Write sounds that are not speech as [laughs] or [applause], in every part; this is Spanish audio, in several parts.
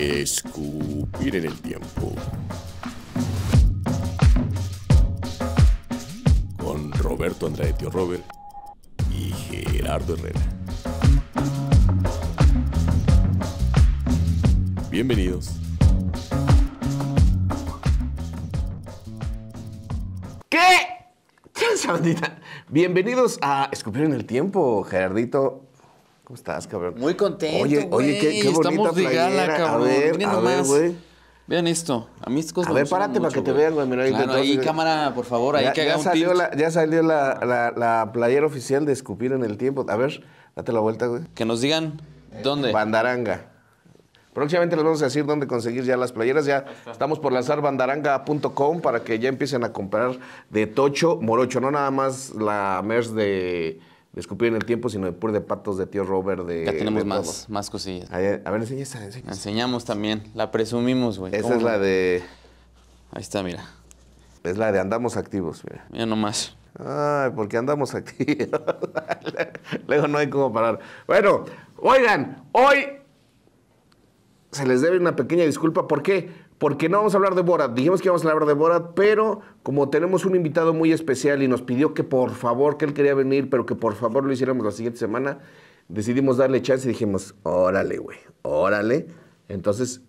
Escupir en el tiempo. Con Roberto Andrade Tío Robert y Gerardo Herrera. Bienvenidos. ¿Qué? ¿Qué [laughs] Bienvenidos a Escupir en el tiempo, Gerardito ¿Cómo estás, cabrón? Muy contento. Oye, oye, qué, qué bonita Estamos playera. cabrón. A ver, a ver, güey. Vean esto. A mí estas cosas A ver, párate para que te vean, güey. Mira, ahí, claro, ahí cámara, por favor, ahí que haga ya salió la, Ya salió la, la, la, playera oficial de escupir en el tiempo. A ver, date la vuelta, güey. Que nos digan dónde. Bandaranga. Próximamente les vamos a decir dónde conseguir ya las playeras. Ya estamos por lanzar bandaranga.com para que ya empiecen a comprar de Tocho Morocho. No nada más la merch de de escupir en el tiempo, sino de pur de patos de tío Robert. De, ya tenemos más, más cosillas. A ver, a Enseñamos también. La presumimos, güey. Esa es la de... Ahí está, mira. Es la de andamos activos, mira. Mira nomás. Ay, porque andamos activos. [laughs] Luego no hay cómo parar. Bueno, oigan, hoy se les debe una pequeña disculpa. ¿Por qué? porque no vamos a hablar de Borat. Dijimos que íbamos a hablar de Borat, pero como tenemos un invitado muy especial y nos pidió que por favor, que él quería venir, pero que por favor lo hiciéramos la siguiente semana, decidimos darle chance y dijimos, órale, güey, órale. Entonces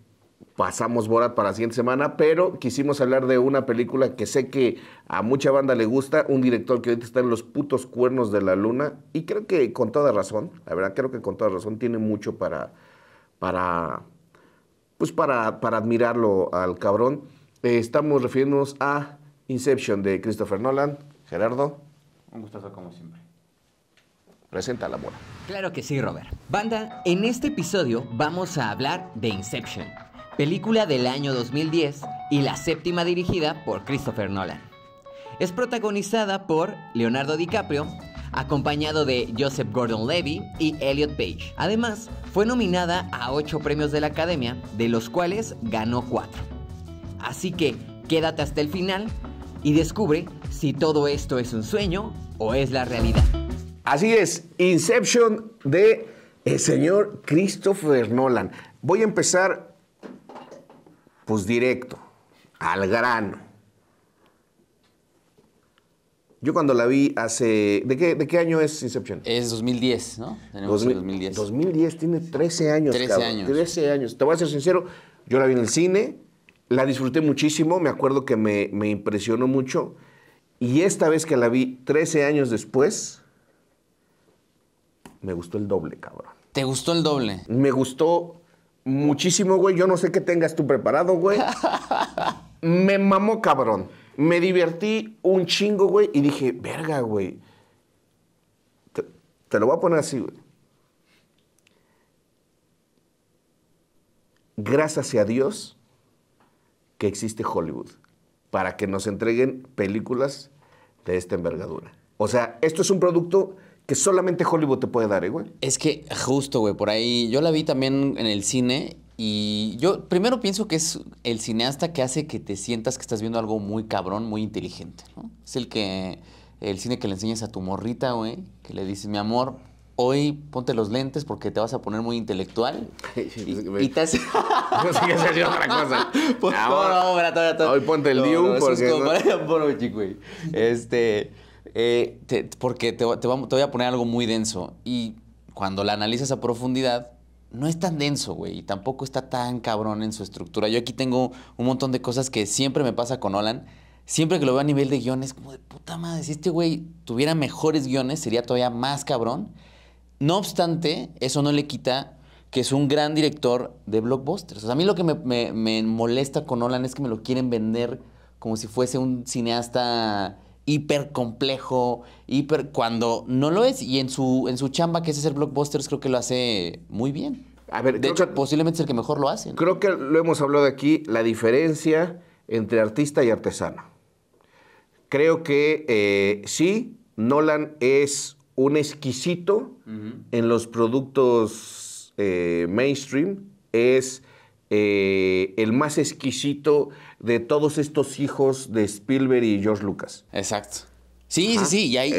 pasamos Borat para la siguiente semana, pero quisimos hablar de una película que sé que a mucha banda le gusta, un director que ahorita está en los putos cuernos de la luna, y creo que con toda razón, la verdad creo que con toda razón tiene mucho para... para pues para, admirarlo al cabrón. Eh, estamos refiriéndonos a Inception de Christopher Nolan. Gerardo. Un gustazo como siempre. Presenta la bola. Claro que sí, Robert. Banda, en este episodio vamos a hablar de Inception, película del año 2010 y la séptima dirigida por Christopher Nolan. Es protagonizada por Leonardo DiCaprio, acompañado de Joseph Gordon-Levy y Elliot Page. Además, fue nominada a ocho premios de la Academia, de los cuales ganó cuatro. Así que quédate hasta el final y descubre si todo esto es un sueño o es la realidad. Así es, Inception de el eh, señor Christopher Nolan. Voy a empezar pues directo, al grano. Yo cuando la vi hace... ¿De qué, año es Inception? Es 2010, ¿no? 2010. 2010, tiene 13 años. 13 años. 13 años. Te voy a ser sincero, yo la vi en el cine, la disfruté muchísimo, me acuerdo que me, me impresionó mucho. Y esta vez que la vi 13 años después, me gustó el doble, cabrón. ¿Te gustó el doble? Me gustó muchísimo, güey. Yo no sé qué tengas tú preparado, güey. [laughs] me mamó, cabrón me divertí un chingo, güey, y dije, verga, güey. Te, lo voy a poner así, güey. Gracias a Dios que existe Hollywood para que nos entreguen películas de esta envergadura. O sea, esto es un producto que solamente Hollywood te puede dar, ¿eh, güey. Es que justo, güey, por ahí yo la vi también en el cine y yo primero pienso que es el cineasta que hace que te sientas que estás viendo algo muy cabrón, muy inteligente, ¿no? Es el que el cine que le enseñas a tu morrita, güey, que le dices, mi amor, hoy ponte los lentes porque te vas a poner muy intelectual. [laughs] y, te hace... [laughs] no sé qué cosa. [laughs] Hoy ponte el Dium güey. Este... Eh, porque te, te voy a poner algo muy denso. Y cuando la analizas a profundidad no es tan denso, güey, y tampoco está tan cabrón en su estructura. Yo aquí tengo un montón de cosas que siempre me pasa con Nolan. Siempre que lo veo a nivel de guiones, como de puta madre, si este güey tuviera mejores guiones sería todavía más cabrón. No obstante, eso no le quita que es un gran director de blockbusters. O sea, a mí lo que me, me molesta con Nolan es que me lo quieren vender como si fuese un cineasta complejo, hiper cuando no lo es y en su en su chamba que es hacer blockbusters creo que lo hace muy bien. A ver, de hecho posiblemente es el que mejor lo hace. Creo que lo hemos hablado aquí la diferencia entre artista y artesano. Creo que eh, sí, Nolan es un exquisito en los productos eh, mainstream, es eh, el más exquisito de todos estos hijos de Spielberg y George Lucas. Exacto. Sí, sí, sí, y ahí...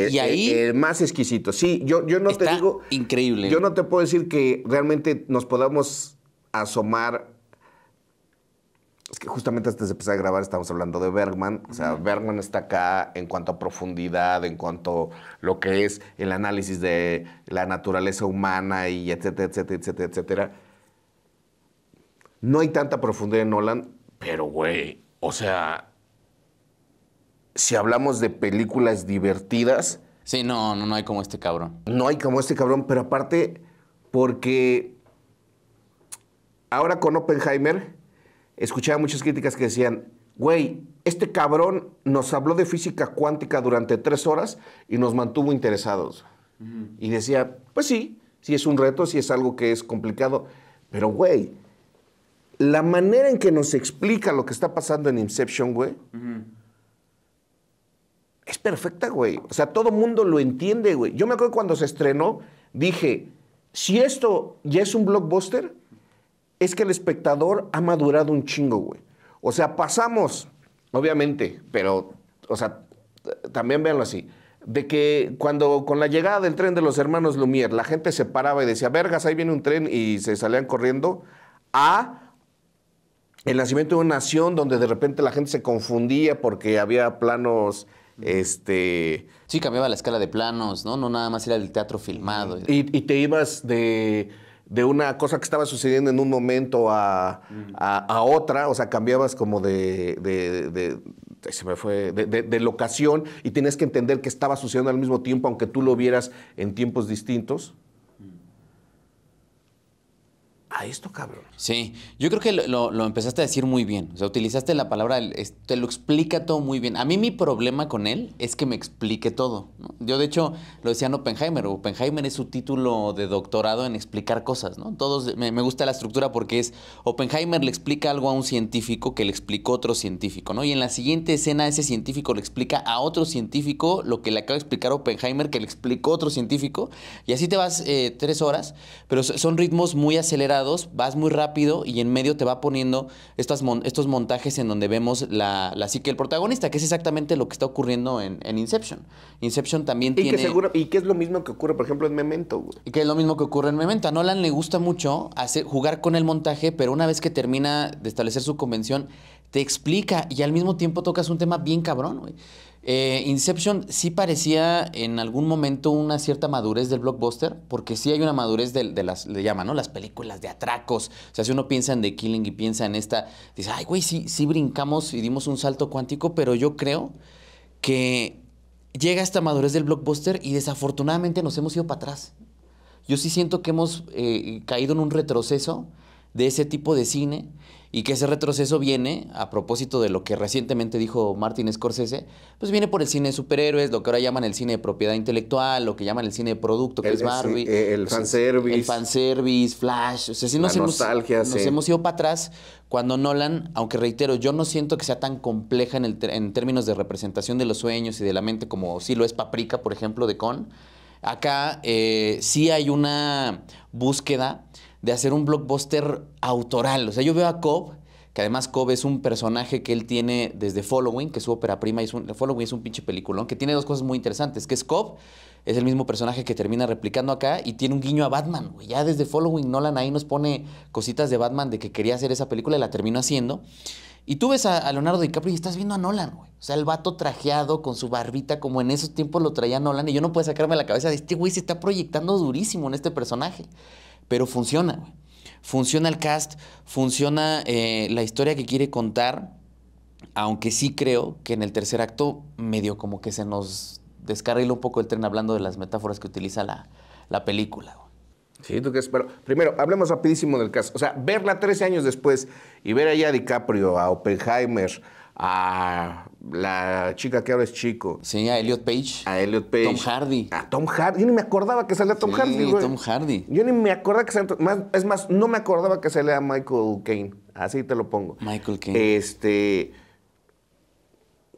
Eh, eh, más exquisito, sí, yo, yo no te digo... Increíble. Yo no te puedo decir que realmente nos podamos asomar... Es que justamente antes de empezar a grabar estamos hablando de Bergman. O sea, Bergman está acá en cuanto a profundidad, en cuanto a lo que es el análisis de la naturaleza humana y etcétera, etcétera, etcétera, etcétera. No hay tanta profundidad en Nolan pero, güey, o sea, si hablamos de películas divertidas. Sí, no, no, no hay como este cabrón. No hay como este cabrón, pero aparte, porque ahora con Oppenheimer, escuchaba muchas críticas que decían, güey, este cabrón nos habló de física cuántica durante tres horas y nos mantuvo interesados. Y decía, pues sí, sí es un reto, sí es algo que es complicado, pero güey, la manera en que nos explica lo que está pasando en Inception, güey, es perfecta, güey. O sea, todo mundo lo entiende, güey. Yo me acuerdo cuando se estrenó, dije, si esto ya es un blockbuster, es que el espectador ha madurado un chingo, güey. O sea, pasamos, obviamente, pero, o sea, también véanlo así de que cuando con la llegada del tren de los hermanos Lumière la gente se paraba y decía, vergas, ahí viene un tren y se salían corriendo, a el nacimiento de una nación donde de repente la gente se confundía porque había planos este sí cambiaba la escala de planos no no nada más era el teatro filmado y, te ibas de, una cosa que estaba sucediendo en un momento a, otra, o sea, cambiabas como de, se me fue, de, locación y tienes que entender que estaba sucediendo al mismo tiempo, aunque tú lo vieras en tiempos distintos esto, cabrón. Sí, yo creo que lo, empezaste a decir muy bien. O sea, utilizaste la palabra, te lo explica todo muy bien. A mí mi problema con él es que me explique todo. Yo, de hecho, lo decía Oppenheimer. Oppenheimer es su título de doctorado en explicar cosas, ¿no? Todos, me, gusta la estructura porque es, Oppenheimer le explica algo a un científico que le explicó otro científico, ¿no? Y en la siguiente escena ese científico le explica a otro científico lo que le acaba de explicar Oppenheimer que le explicó otro científico. Y así te vas eh, tres horas, pero son ritmos muy acelerados vas muy rápido y en medio te va poniendo estas estos montajes en donde vemos la, psique el protagonista, que es exactamente lo que está ocurriendo en, Inception. Inception también y tiene... Que seguro, y que es lo mismo que ocurre, por ejemplo, en Memento. Y que es lo mismo que ocurre en Memento. A Nolan le gusta mucho hacer, jugar con el montaje, pero una vez que termina de establecer su convención, te explica y al mismo tiempo tocas un tema bien cabrón, güey. Eh, Inception sí parecía en algún momento una cierta madurez del blockbuster, porque sí hay una madurez de, las, le llaman, ¿no? Las películas de atracos. O sea, si uno piensa en The Killing y piensa en esta, dice, ay, güey, sí, sí brincamos y dimos un salto cuántico, pero yo creo que llega esta madurez del blockbuster y desafortunadamente nos hemos ido para atrás. Yo sí siento que hemos eh, caído en un retroceso de ese tipo de cine y que ese retroceso viene, a propósito de lo que recientemente dijo Martin Scorsese, pues viene por el cine de superhéroes, lo que ahora llaman el cine de propiedad intelectual, lo que llaman el cine de producto, que es Barbie. Eh, el, pues, fanservice. El fanservice, Flash. O sea, si nos, nostalgia, hemos, sí. nos hemos ido para atrás cuando Nolan, aunque reitero, yo no siento que sea tan compleja en, términos de representación de los sueños y de la mente como sí lo es Paprika, por ejemplo, de Con. Acá eh, sí hay una búsqueda de hacer un blockbuster autoral. O sea, yo veo a Cobb, que además Cobb es un personaje que él tiene desde Following, que su ópera prima, y es un, Following es un pinche peliculón, que tiene dos cosas muy interesantes, que es Cobb, es el mismo personaje que termina replicando acá y tiene un guiño a Batman. güey. Ya desde Following Nolan ahí nos pone cositas de Batman de que quería hacer esa película y la terminó haciendo. Y tú ves a, a Leonardo DiCaprio y estás viendo a Nolan, güey. O sea, el vato trajeado con su barbita, como en esos tiempos lo traía Nolan, y yo no puedo sacarme la cabeza de este güey se está proyectando durísimo en este personaje pero funciona, güey. Funciona el cast, funciona eh, la historia que quiere contar, aunque sí creo que en el tercer acto medio como que se nos descarrila un poco el tren hablando de las metáforas que utiliza la, película. Sí, tú qué Pero primero, hablemos rapidísimo del caso, O sea, verla 13 años después y ver allá a DiCaprio, a Oppenheimer, a la chica que ahora es chico. Sí, a Elliot Page. A Elliot Page. Tom Hardy. A Tom Hardy. Yo ni me acordaba que salía Tom Hardy, Tom Hardy. Yo ni me acordaba que salía. Más, es más, no me acordaba que salía Michael Caine. Así te lo pongo. Michael Kane. Este.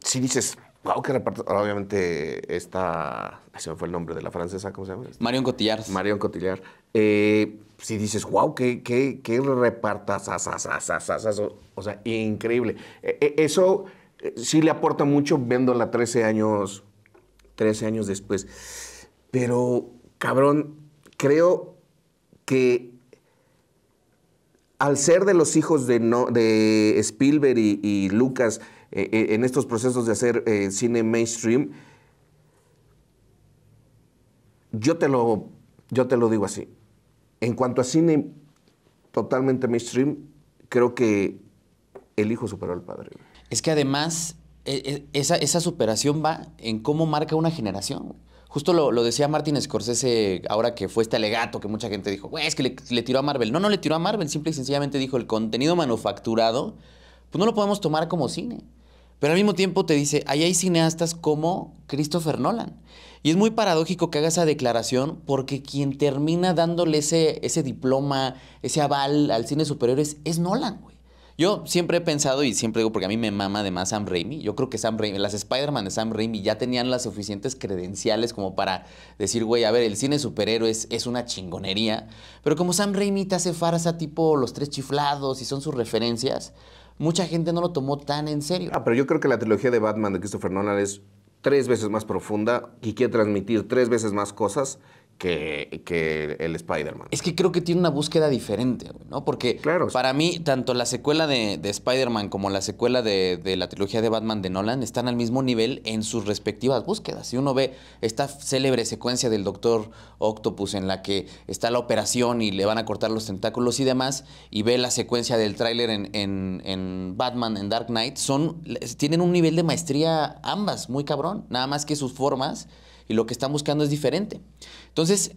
Si dices, wow, que reparto. Obviamente, esta. Se fue el nombre de la francesa, ¿cómo se llama? Este, Marion Cotillard. Marion Cotillard. Eh, si dices, wow, qué, qué, repartas, o sea, increíble. Eso sí le aporta mucho viéndola 13 años, 13 años después. Pero, cabrón, creo que al ser de los hijos de, de Spielberg y, Lucas eh, eh, en estos procesos de hacer eh, cine mainstream, yo te, lo, yo te lo digo así. En cuanto a cine totalmente mainstream, creo que el hijo superó al padre es que además e, e, esa, superación va en cómo marca una generación. Justo lo, decía Martin Scorsese ahora que fue este alegato que mucha gente dijo, güey, es que le, tiró a Marvel. No, no le tiró a Marvel, simple y sencillamente dijo, el contenido manufacturado, pues no lo podemos tomar como cine. Pero al mismo tiempo te dice, ahí hay cineastas como Christopher Nolan. Y es muy paradójico que haga esa declaración porque quien termina dándole ese, diploma, ese aval al cine superior es, es Nolan, güey. Yo siempre he pensado y siempre digo, porque a mí me mama además Sam Raimi, yo creo que Sam Raimi, las Spider-Man de Sam Raimi ya tenían las suficientes credenciales como para decir, güey, a ver, el cine superhéroes es una chingonería, pero como Sam Raimi te hace farsa tipo Los Tres Chiflados y son sus referencias, mucha gente no lo tomó tan en serio. Ah, pero yo creo que la trilogía de Batman de Christopher Nolan es tres veces más profunda y quiere transmitir tres veces más cosas que, el Spider-Man. Es que creo que tiene una búsqueda diferente, ¿no? Porque para mí, tanto la secuela de, Spider-Man como la secuela de, la trilogía de Batman de Nolan están al mismo nivel en sus respectivas búsquedas. Si uno ve esta célebre secuencia del Doctor Octopus en la que está la operación y le van a cortar los tentáculos y demás, y ve la secuencia del tráiler en, Batman, en Dark Knight, son, tienen un nivel de maestría ambas, muy cabrón. Nada más que sus formas lo que están buscando es diferente. Entonces,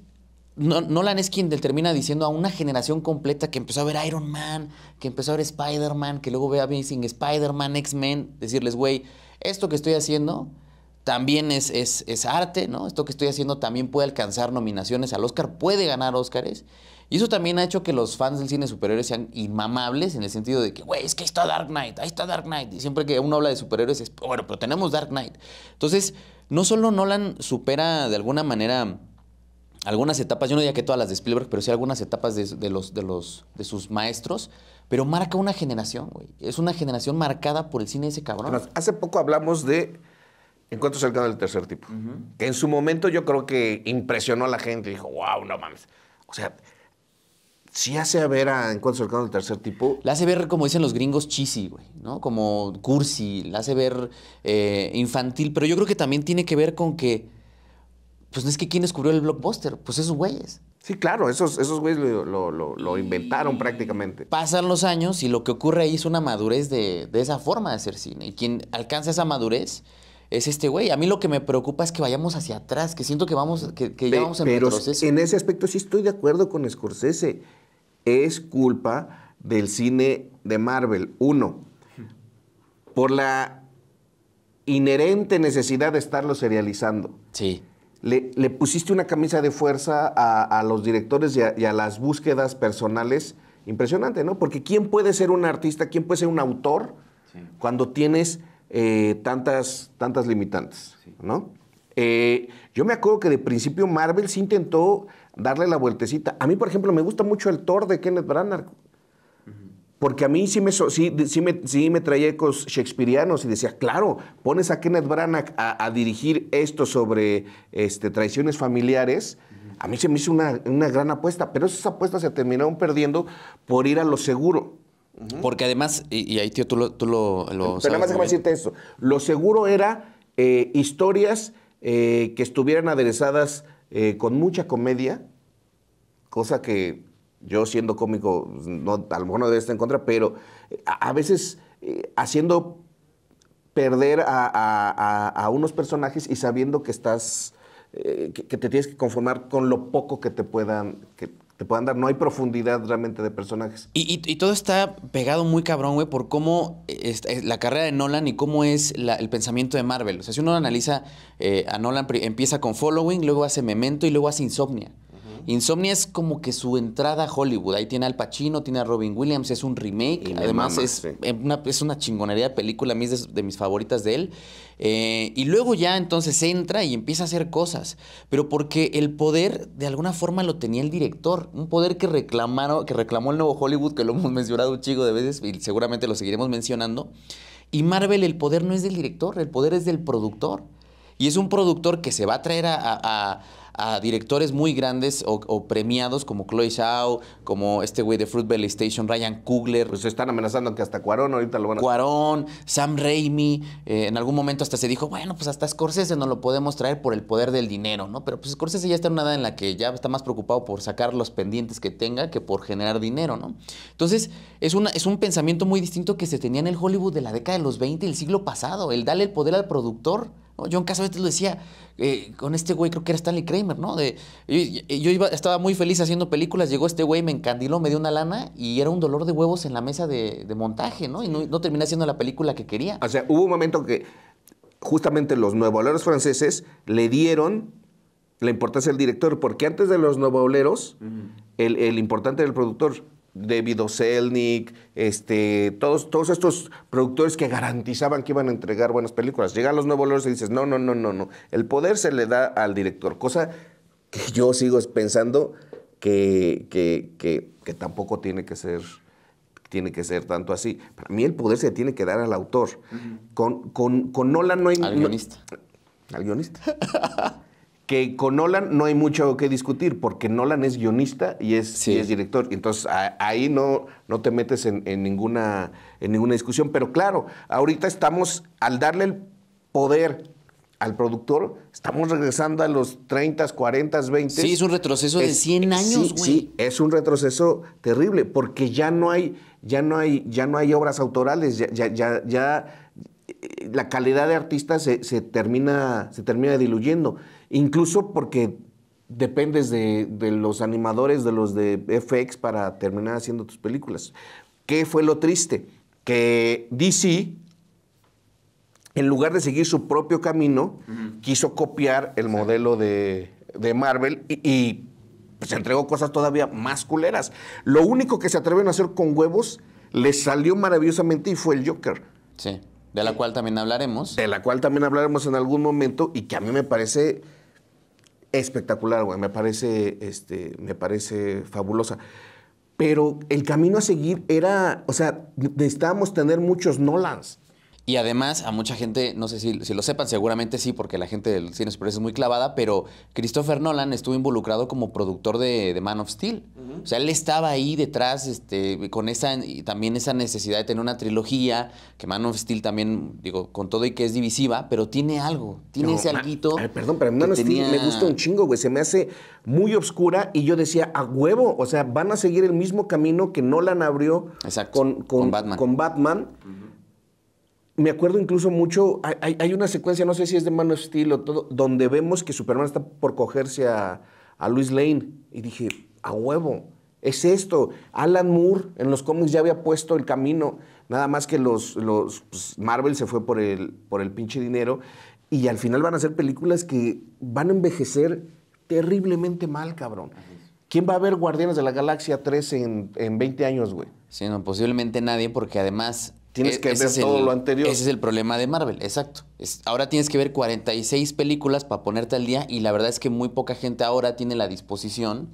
Nolan es quien determina diciendo a una generación completa que empezó a ver Iron Man, que empezó a ver Spider-Man, que luego ve Amazing Spider-Man, X-Men, decirles, güey, esto que estoy haciendo también es, es, arte, ¿no? Esto que estoy haciendo también puede alcanzar nominaciones al Oscar, puede ganar Oscars. Y eso también ha hecho que los fans del cine superhéroes sean inmamables en el sentido de que, güey, es que ahí está Dark Knight, ahí está Dark Knight. Y siempre que uno habla de superhéroes es, bueno, pero tenemos Dark Knight. Entonces, no solo Nolan supera de alguna manera algunas etapas, yo no diría que todas las de Spielberg, pero sí algunas etapas de, los, de, sus maestros, pero marca una generación, güey. Es una generación marcada por el cine ese cabrón. hace poco hablamos de Encuentro cercano del tercer tipo, que en su momento yo creo que impresionó a la gente, dijo, wow, no mames. O sea, sí hace a ver a Encuentro cercano del Tercer Tipo. La hace ver, como dicen los gringos, chisi, güey, ¿no? Como cursi, la hace ver eh, infantil, pero yo creo que también tiene que ver con que, pues no es que quien descubrió el blockbuster, pues esos güeyes. Sí, claro, esos, esos güeyes lo, inventaron prácticamente. Pasan los años y lo que ocurre ahí es una madurez de, esa forma de hacer cine. Y quien alcanza esa madurez es este güey. A mí lo que me preocupa es que vayamos hacia atrás, que siento que vamos, que, que ya vamos en pero En ese aspecto sí estoy de acuerdo con Scorsese es culpa del cine de Marvel. Uno, por la inherente necesidad de estarlo serializando. Sí. Le, pusiste una camisa de fuerza a, los directores y a, las búsquedas personales. Impresionante, ¿no? Porque ¿quién puede ser un artista, quién puede ser un autor cuando tienes eh, tantas, tantas limitantes, ¿no? Eh, yo me acuerdo que de principio Marvel sí intentó darle la vueltecita. A mí, por ejemplo, me gusta mucho el Thor de Kenneth Branagh. Porque a mí sí me, sí, me, traía ecos shakespearianos y decía, claro, pones a Kenneth Branagh a, dirigir esto sobre este, traiciones familiares. A mí se me hizo una, gran apuesta, pero esas apuestas se terminaron perdiendo por ir a lo seguro. Porque además, y, ahí tío, tú lo, tú Pero nada más déjame decirte eso. Lo seguro era eh, historias eh, que estuvieran aderezadas eh, con mucha comedia, cosa que yo siendo cómico, pues, no, a lo mejor no debe estar en contra, pero eh, a, veces haciendo perder a, unos personajes y sabiendo que estás, que, te tienes que conformar con lo poco que te puedan, que, te puedan dar. No hay profundidad realmente de personajes. Y, todo está pegado muy cabrón, güey, por cómo es, la carrera de Nolan y cómo es la, el pensamiento de Marvel. O sea, si uno analiza eh, a Nolan, empieza con Following, luego hace Memento y luego hace Insomnia. Insomnia es como que su entrada a Hollywood. Ahí tiene al Pacino, tiene a Robin Williams, es un remake. Además, es, eh, una, una, chingonería de película, mis de, mis favoritas de él. Eh, y luego ya entonces entra y empieza a hacer cosas. Pero porque el poder de alguna forma lo tenía el director. Un poder que, reclamaron, que reclamó el nuevo Hollywood, que lo hemos [laughs] mencionado un chico de veces y seguramente lo seguiremos mencionando. Y Marvel, el poder no es del director, el poder es del productor. Y es un productor que se va a traer a a directores muy grandes o, premiados como Chloe Zhao, como este güey de Fruitvale Station, Ryan Coogler. Pues están amenazando que hasta Cuarón ahorita lo van a... Cuarón, Sam Raimi, eh, en algún momento hasta se dijo, bueno, pues hasta Scorsese no lo podemos traer por el poder del dinero, ¿no? Pero pues Scorsese ya está en una edad en la que ya está más preocupado por sacar los pendientes que tenga que por generar dinero, ¿no? Entonces, es, una, es un pensamiento muy distinto que se tenía en el Hollywood de la década de los 20 del el siglo pasado, el darle el poder al productor. Yo en casa lo decía eh, con este güey, creo que era Stanley Kramer, ¿no? yo, iba, estaba muy feliz haciendo películas, llegó este güey, me encandiló, me dio una lana y era un dolor de huevos en la mesa de, montaje, ¿no? Y no, terminé haciendo la película que quería. O sea, hubo un momento que justamente los nuevoleros franceses le dieron la importancia al director, porque antes de los nuevoleros, el, el importante era el productor. David Oselnik, este, todos, todos estos productores que garantizaban que iban a entregar buenas películas. Llegan los nuevos lores y dices, no, no, no, no, no. El poder se le da al director, cosa que [laughs] yo sigo pensando que, tampoco tiene que ser tiene que ser tanto así. Para mí el poder se tiene que dar al autor. con, con, no hay... Al guionista. al guionista. [laughs] que con Nolan no hay mucho que discutir, porque Nolan es guionista y es, director. Entonces ahí no, no te metes en, ninguna, en ninguna discusión. Pero claro, ahorita estamos, al darle el poder al productor, estamos regresando a los 30, 40, 20. Sí, es un retroceso de 100 años, güey. Sí, sí, es un retroceso terrible, porque ya no hay, ya no hay, ya no hay obras autorales, ya, ya, eh, la calidad de artista se, se, termina, se termina diluyendo incluso porque dependes de, los animadores, de los de FX para terminar haciendo tus películas. ¿Qué fue lo triste? Que DC, en lugar de seguir su propio camino, quiso copiar el modelo de, Marvel y, se pues, entregó cosas todavía más culeras. Lo único que se atreven a hacer con huevos les salió maravillosamente y fue el Joker. Sí, de la cual también hablaremos. De la cual también hablaremos en algún momento y que a mí me parece espectacular, güey. Me parece, este, me parece fabulosa. Pero el camino a seguir era, o sea, necesitábamos tener muchos Nolans. Y además, a mucha gente, no sé si, lo sepan, seguramente sí, porque la gente del cine superior es muy clavada, pero Christopher Nolan estuvo involucrado como productor de, Man of Steel. O sea, él estaba ahí detrás, este, con esa, y también esa necesidad de tener una trilogía, que Man of Steel también, digo, con todo y que es divisiva, pero tiene algo, tiene ese alguito. perdón, pero Man of Steel me gusta un chingo, güey. Se me hace muy oscura y yo decía, a huevo, o sea, van a seguir el mismo camino que Nolan abrió con, con, Batman. Con me acuerdo incluso mucho, hay, una secuencia, no sé si es de Man of Steel o todo, donde vemos que Superman está por cogerse a, a Lane. Y dije, a huevo, es esto. Alan Moore en los cómics ya había puesto el camino, nada más que los, los pues, Marvel se fue por el, por el pinche dinero. Y al final van a ser películas que van a envejecer terriblemente mal, cabrón. ¿Quién va a ver Guardianes de la Galaxia 3 en, en 20 años, güey? Sí, no, posiblemente nadie, porque además Tienes e, que ver todo lo anterior. Ese es el problema de Marvel, exacto. ahora tienes que ver 46 películas para ponerte al día y la verdad es que muy poca gente ahora tiene la disposición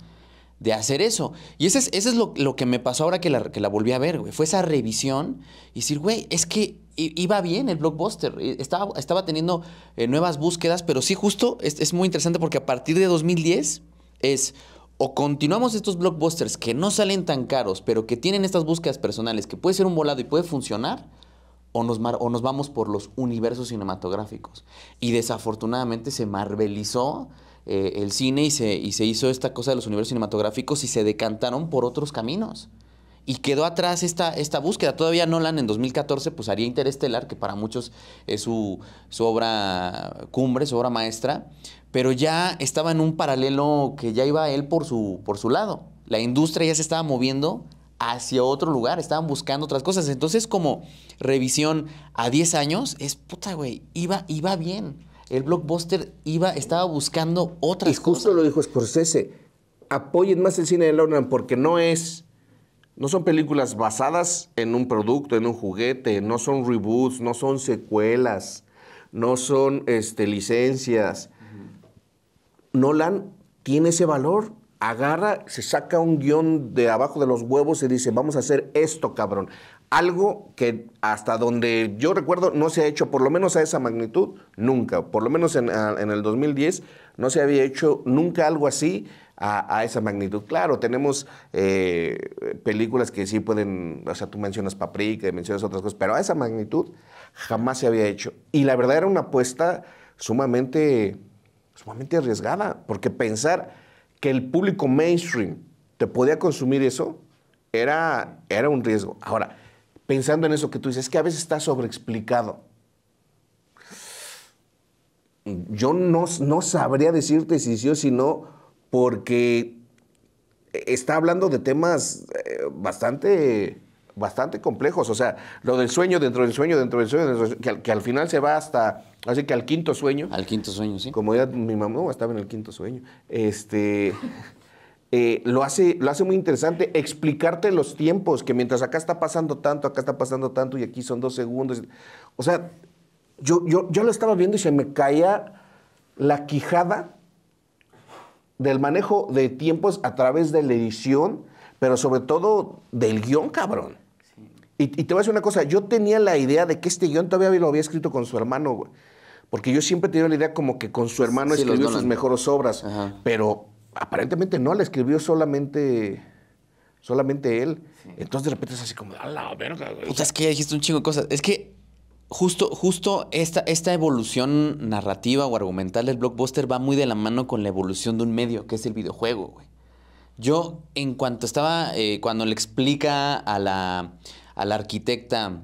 de hacer eso. Y ese es, lo, que me pasó ahora que la, volví a ver, güey. Fue esa revisión y decir, güey, es que iba bien el blockbuster. Estaba, teniendo eh, nuevas búsquedas, pero sí, justo es, es muy interesante porque a partir de 2010 es o continuamos estos blockbusters que no salen tan caros, pero que tienen estas búsquedas personales, que puede ser un volado y puede funcionar, o nos, o nos vamos por los universos cinematográficos. Y desafortunadamente se marvelizó eh, el cine y se, y se hizo esta cosa de los universos cinematográficos y se decantaron por otros caminos. Y quedó atrás esta, esta búsqueda. Todavía Nolan en 2014 pues haría Interestelar, que para muchos es su, su obra cumbre, su obra maestra pero ya estaba en un paralelo que ya iba él por su, por su lado. La industria ya se estaba moviendo hacia otro lugar, estaban buscando otras cosas. Entonces, como revisión a 10 años, es puta, güey, iba, iba bien. El blockbuster iba, estaba buscando otras cosas. Y justo lo dijo Scorsese, apoyen más el cine de Nolan porque no es... No son películas basadas en un producto, en un juguete, no son reboots, no son secuelas, no son este, licencias, Nolan tiene ese valor. Agarra, se saca un guión de abajo de los huevos y dice, vamos a hacer esto, cabrón. Algo que hasta donde yo recuerdo no se ha hecho, por lo menos a esa magnitud, nunca. Por lo menos en, el 2010 no se había hecho nunca algo así. A, esa magnitud. Claro, tenemos eh, películas que sí pueden, o sea, tú mencionas Paprika, mencionas otras cosas, pero a esa magnitud jamás se había hecho. Y la verdad era una apuesta sumamente sumamente arriesgada, porque pensar que el público mainstream te podía consumir eso era, era un riesgo. Ahora, pensando en eso que tú dices, es que a veces está sobreexplicado. Yo no, no sabría decirte si sí o si no, porque está hablando de temas eh, bastante, bastante complejos. O sea, lo del sueño dentro del sueño, dentro del sueño, que al final se va hasta Así que al quinto sueño. Al quinto sueño, sí. Como ya mi mamá estaba en el quinto sueño. Este. [laughs] Eh, lo, hace, lo hace muy interesante explicarte los tiempos, que mientras acá está pasando tanto, acá está pasando tanto y aquí son dos segundos. O sea, yo, yo, yo lo estaba viendo y se me caía la quijada del manejo de tiempos a través de la edición, pero sobre todo del guión, cabrón. Y, y, te voy a decir una cosa, yo tenía la idea de que este guión todavía lo había escrito con su hermano, güey. Porque yo siempre he tenido la idea como que con su hermano escribió sus mejores obras, pero aparentemente no, la escribió solamente solamente él. Entonces de repente es así como, a la verga, es que ya dijiste un chingo de cosas. Es que justo, justo esta, esta evolución narrativa o argumental del blockbuster va muy de la mano con la evolución de un medio, que es el videojuego, güey. Yo, en cuanto estaba, eh, cuando le explica a la, a la arquitecta,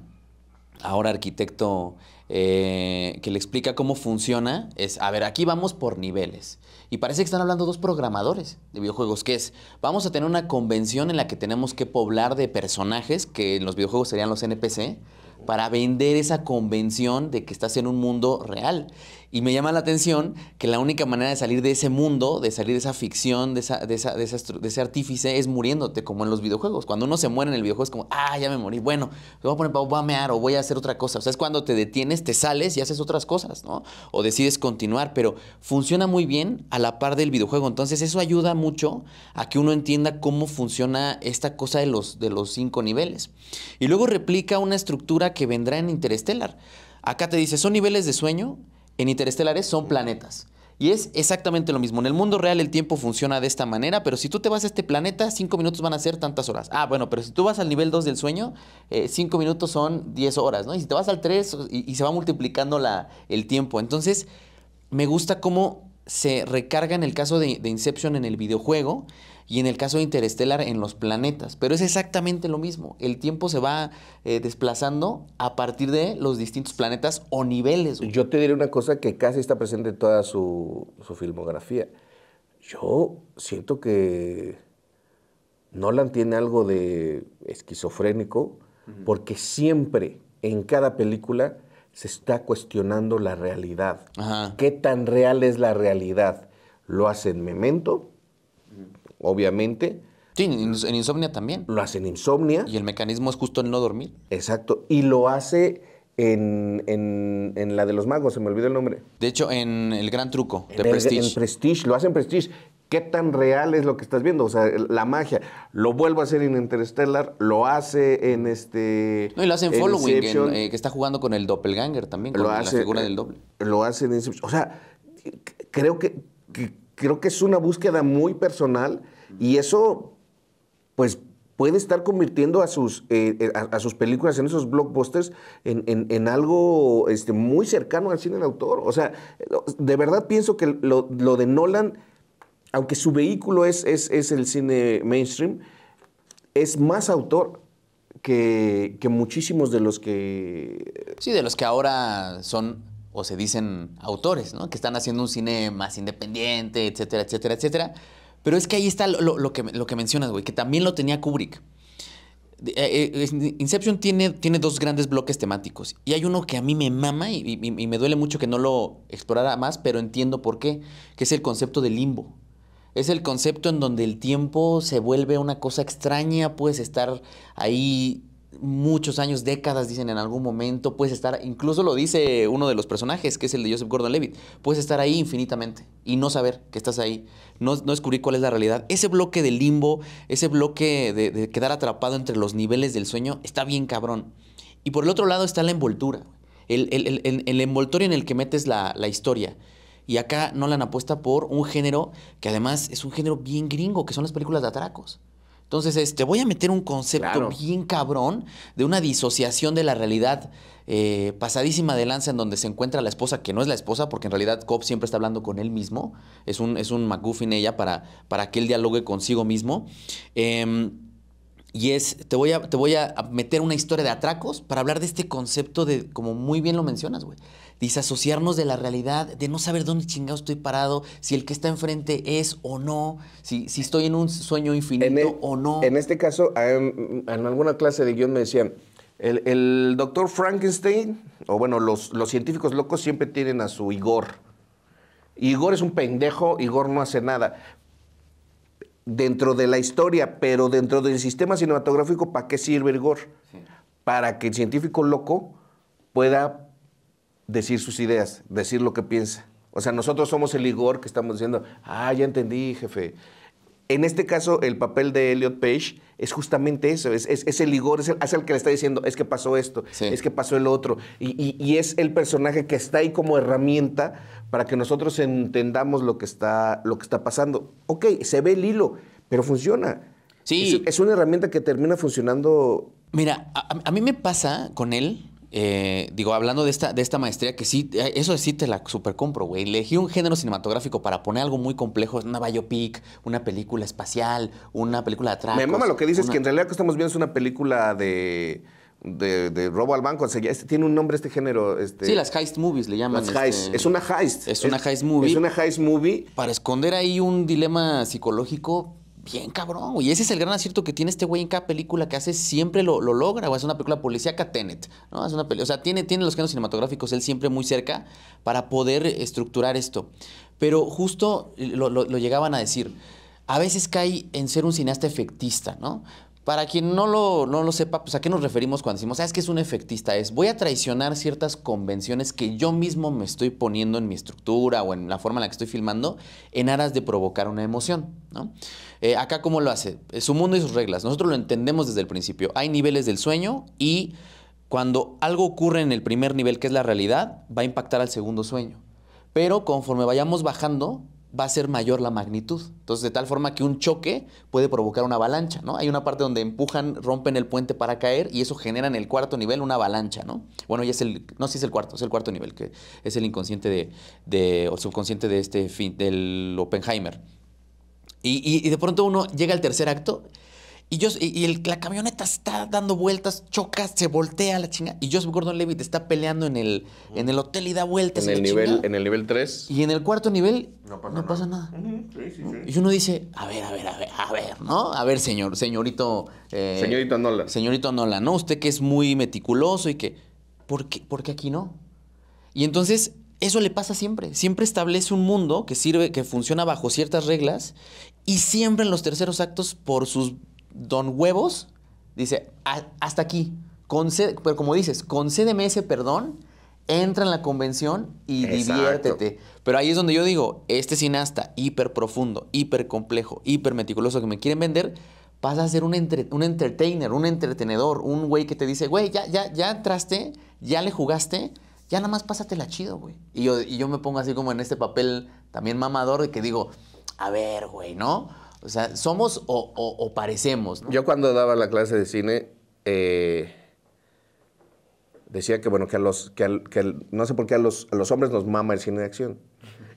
ahora arquitecto eh, que le explica cómo funciona es, a ver, aquí vamos por niveles. Y parece que están hablando dos programadores de videojuegos, que es, vamos a tener una convención en la que tenemos que poblar de personajes, que en los videojuegos serían los NPC, para vender esa convención de que estás en un mundo real. Y me llama la atención que la única manera de salir de ese mundo, de salir de esa ficción, de, ese artífice, es muriéndote, como en los videojuegos. Cuando uno se muere en el videojuego es como, ah, ya me morí. Bueno, voy a poner, voy a mear o voy a hacer otra cosa. O sea, es cuando te detienes, te sales y haces otras cosas, ¿no? O decides continuar, pero funciona muy bien a la par del videojuego. Entonces, eso ayuda mucho a que uno entienda cómo funciona esta cosa de los, de los cinco niveles. Y luego replica una estructura que vendrá en Interstellar. Acá te dice, son niveles de sueño en interestelares son planetas. Y es exactamente lo mismo. En el mundo real el tiempo funciona de esta manera, pero si tú te vas a este planeta, cinco minutos van a ser tantas horas. Ah, bueno, pero si tú vas al nivel 2 del sueño, 5 eh, minutos son 10 horas, ¿no? Y si te vas al 3 y, se va multiplicando la, el tiempo. Entonces, me gusta cómo se recarga en el caso de, de Inception en el videojuego y en el caso de Interestelar en los planetas. Pero es exactamente lo mismo. El tiempo se va eh, desplazando a partir de los distintos planetas o niveles. Yo te diré una cosa que casi está presente en toda su, filmografía. Yo siento que Nolan tiene algo de esquizofrénico porque siempre en cada película se está cuestionando la realidad. ¿Qué tan real es la realidad? Lo hace en Memento, obviamente. Sí, en insomnia también. Lo hace en insomnia. Y el mecanismo es justo el no dormir. Exacto. Y lo hace en, la de los magos, se me olvidó el nombre. De hecho, en El Gran Truco, de en Prestige. en Prestige, lo hace en Prestige. ¿Qué tan real es lo que estás viendo? O sea, la magia. Lo vuelvo a hacer en Interstellar, lo hace en este. No, y lo hace en, Following, eh, que está jugando con el Doppelganger también, lo hace, la figura del doble. Lo hace en Inception. O sea, creo que creo que es una búsqueda muy personal y eso, pues, puede estar convirtiendo a sus, eh, eh, a, sus películas en esos blockbusters en, en, algo este, muy cercano al cine de autor. O sea, de verdad pienso que lo, de Nolan, aunque su vehículo es, es, el cine mainstream, es más autor. Que, que muchísimos de los que... Sí, de los que ahora son o se dicen autores, ¿no? Que están haciendo un cine más independiente, etcétera, etcétera, etcétera. Pero es que ahí está lo, que, lo que mencionas, güey, que también lo tenía Kubrick. Eh, eh, Inception tiene, tiene dos grandes bloques temáticos. Y hay uno que a mí me mama y, y, me duele mucho que no lo explorara más, pero entiendo por qué, que es el concepto de limbo. Es el concepto en donde el tiempo se vuelve una cosa extraña, puedes estar ahí muchos años, décadas, dicen en algún momento, puedes estar, incluso lo dice uno de los personajes, que es el de Joseph Gordon-Levitt, puedes estar ahí infinitamente y no saber que estás ahí, no, no descubrir cuál es la realidad. Ese bloque de limbo, ese bloque de, quedar atrapado entre los niveles del sueño, está bien cabrón. Y por el otro lado está la envoltura, el, envoltorio en el que metes la, la historia. Y acá no la han apuesta por un género que además es un género bien gringo, que son las películas de atracos. Entonces, te voy a meter un concepto bien cabrón de una disociación de la realidad eh, pasadísima de lanza en donde se encuentra la esposa, que no es la esposa, porque en realidad Cobb siempre está hablando con él mismo. Es un, es un McGuffin ella para, para que él dialogue consigo mismo. Em, y es, te voy, a, te voy a meter una historia de atracos para hablar de este concepto de, como muy bien lo mencionas, güey, disasociarnos de la realidad, de no saber dónde chingado estoy parado, si el que está enfrente es o no, si, estoy en un sueño infinito e- o no. En este caso, em, en, alguna clase de guión me decían, el, doctor Frankenstein, o bueno, los, científicos locos siempre tienen a su Igor. Igor es un pendejo, Igor no hace nada. Dentro de la historia, pero dentro del sistema cinematográfico, ¿para qué sirve Igor? Para que el científico loco pueda decir sus ideas, decir lo que piensa. O sea, nosotros somos el Igor que estamos diciendo, ah, ya entendí, jefe. En este caso, el papel de Elliot Page es justamente eso, es, es, el Igor, es el, que le está diciendo, es que pasó esto, es que pasó el otro, y, es el personaje que está ahí como herramienta para que nosotros entendamos lo que está, lo que está pasando. Ok, se ve el hilo, pero funciona. Sí. Es, una herramienta que termina funcionando. Mira, a, a mí me pasa con él eh, digo, hablando de esta, de esta maestría, que sí, eh, eso sí te la super compro, güey. Elegí un género cinematográfico para poner algo muy complejo, una biopic, una película espacial, una película de atrás. Me mama lo que dices, que en realidad lo que estamos viendo es una película de. De, robo al banco. Este, tiene un nombre este género. Este sí, las heist movies le llaman. Este, es una heist. es una heist movie. Es una heist movie. Para esconder ahí un dilema psicológico bien cabrón, y Ese es el gran acierto que tiene este güey en cada película que hace, siempre lo, logra, o Es una película policíaca Tenet, ¿no? Es una o sea, tiene, tiene los géneros cinematográficos él siempre muy cerca para poder estructurar esto. Pero justo lo llegaban a decir, a veces cae en ser un cineasta efectista, ¿no? Para quien no lo, lo sepa, pues a qué nos referimos cuando decimos, ah, es que es un efectista? Es voy a traicionar ciertas convenciones que yo mismo me estoy poniendo en mi estructura o en la forma en la que estoy filmando en aras de provocar una emoción. Eh, acá, ¿cómo lo hace? Eh, su mundo y sus reglas. Nosotros lo entendemos desde el principio. Hay niveles del sueño y cuando algo ocurre en el primer nivel, que es la realidad, va a impactar al segundo sueño. Pero conforme vayamos bajando, va a ser mayor la magnitud. Entonces, de tal forma que un choque puede provocar una avalancha, ¿no? Hay una parte donde empujan, rompen el puente para caer y eso genera en el cuarto nivel una avalancha, ¿no? Bueno, ya es el, no, si es el cuarto, es el cuarto nivel, que es el inconsciente de, o subconsciente de este fin, del Oppenheimer. y de pronto uno llega al tercer acto y, yo, y el, la camioneta está dando vueltas, choca, se voltea la chinga. Y Joseph Gordon Levitt está peleando en el, en el hotel y da vueltas. En, el nivel, en el nivel 3. Y en el cuarto nivel no pasa nada. Y uno dice, a ver, a ver, a ver, a ver, ¿no? A ver, señor, señorito. Eh, señorito Anola. Señorito Anola, ¿no? Usted que es muy meticuloso y que. ¿Por qué, ¿Por qué aquí no? Y entonces eso le pasa siempre. Siempre establece un mundo que sirve, que funciona bajo ciertas reglas y siempre en los terceros actos, por sus don Huevos dice, hasta aquí, concede, pero como dices, concédeme ese perdón, entra en la convención y diviértete. Pero ahí es donde yo digo, este cineasta hiper profundo, hiper complejo, hiper meticuloso que me quieren vender, pasa a ser un, entertainer, un entretenedor, un güey que te dice, güey, ya, ya, ya entraste, ya le jugaste, ya nada más pásatela chido, güey. yo, y yo me pongo así como en este papel también mamador de que digo, a ver, güey, ¿no? O sea, somos o, parecemos. Yo cuando daba la clase de cine, eh, decía que, bueno, que a los, que, no sé por qué a los, hombres nos mama el cine de acción.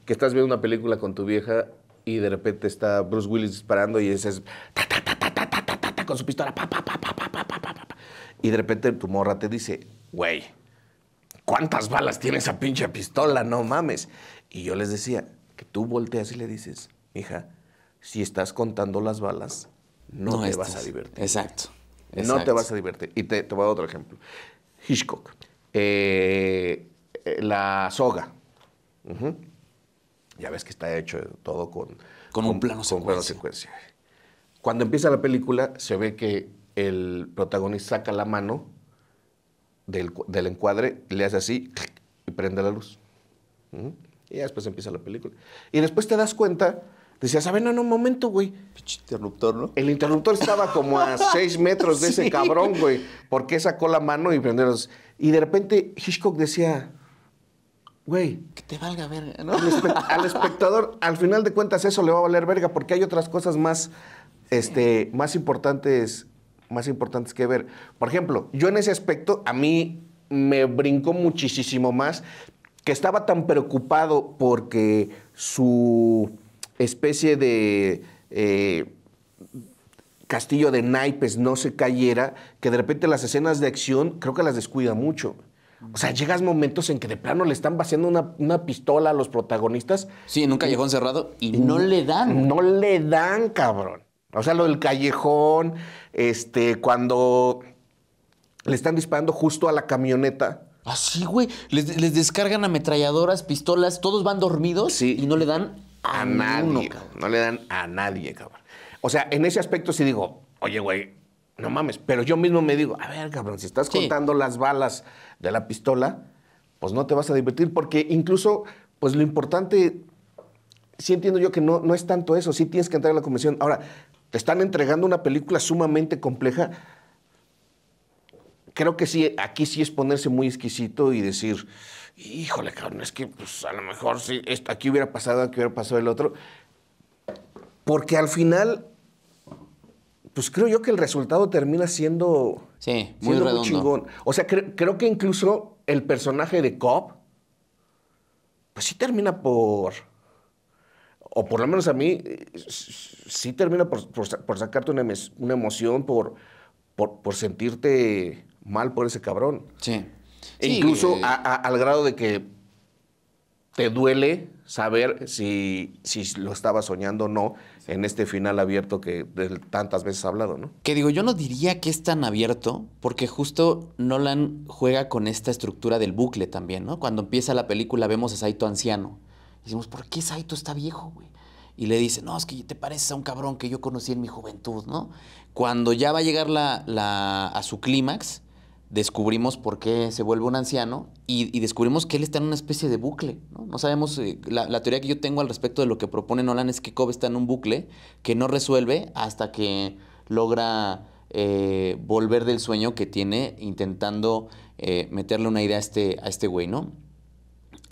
Que estás viendo una película con tu vieja y de repente está Bruce Willis disparando y dices, ta, ta, ta, ta, ta, ta, ta, ta, con su pistola, pa, pa, pa, pa, pa, pa, pa, pa. Y de repente tu morra te dice, güey, ¿cuántas balas tiene esa pinche pistola? No mames. Y yo les decía, que tú volteas y le dices, hija, si estás contando las balas, no, te vas a divertir. Exacto, No te vas a divertir. Y te, voy a dar otro ejemplo. Hitchcock. Eh, eh, la soga. Ya ves que está hecho todo con... Con, un plano secuencia. Con secuencia. Cuando empieza la película, se ve que el protagonista saca la mano del, encuadre, le hace así y prende la luz. Y después empieza la película. Y después te das cuenta decía a ver, no, no, un momento, güey. Pinche interruptor, ¿no? El interruptor estaba como a [laughs] seis metros de ese cabrón, güey. Porque sacó la mano y prendieron. Y de repente Hitchcock decía, güey. Que te valga verga, ¿no? [laughs] Al, espectador, al final de cuentas, eso le va a valer verga porque hay otras cosas más, este, más importantes, más importantes que ver. Por ejemplo, yo en ese aspecto, a mí me brincó muchísimo más que estaba tan preocupado porque su especie de eh, castillo de naipes no se cayera, que de repente las escenas de acción creo que las descuida mucho. O sea, llegas momentos en que de plano le están vaciando una, una pistola a los protagonistas. Sí, en un callejón cerrado y no le dan. No le dan, cabrón. O sea, lo del callejón, este, cuando le están disparando justo a la camioneta. Así, ah, güey. Les, descargan ametralladoras, pistolas, todos van dormidos y no le dan a, nadie. no le dan a nadie, cabrón. O sea, en ese aspecto sí digo, oye, güey, no mames. Pero yo mismo me digo, a ver, cabrón, si estás contando las balas de la pistola, pues no te vas a divertir. Porque incluso, pues lo importante, sí entiendo yo que no, no es tanto eso. Sí tienes que entrar a la convención. Ahora, te están entregando una película sumamente compleja. Creo que sí, aquí sí es ponerse muy exquisito y decir híjole, cabrón, es que pues, a lo mejor si aquí hubiera pasado, aquí hubiera pasado el otro. Porque al final, pues creo yo que el resultado termina siendo, sí, muy, siendo chingón. O sea, creo que incluso el personaje de Cobb, pues sí termina por, o por lo menos a mí, sí termina por, sacarte una, emoción, por, por sentirte mal por ese cabrón. Sí. E incluso al grado de que te duele saber si, si lo estaba soñando o no en este final abierto que tantas veces ha hablado, ¿no? Que digo, yo no diría que es tan abierto, porque justo Nolan juega con esta estructura del bucle también, ¿no? Cuando empieza la película vemos a Saito anciano. decimos, ¿por qué Saito está viejo, güey? Y le dice, no, es que te pareces a un cabrón que yo conocí en mi juventud, ¿no? Cuando ya va a llegar a su clímax, descubrimos por qué se vuelve un anciano y, descubrimos que él está en una especie de bucle. No, sabemos, eh, la, teoría que yo tengo al respecto de lo que propone Nolan es que Cobb está en un bucle que no resuelve hasta que logra eh, volver del sueño que tiene intentando eh, meterle una idea a este, a este güey, ¿no?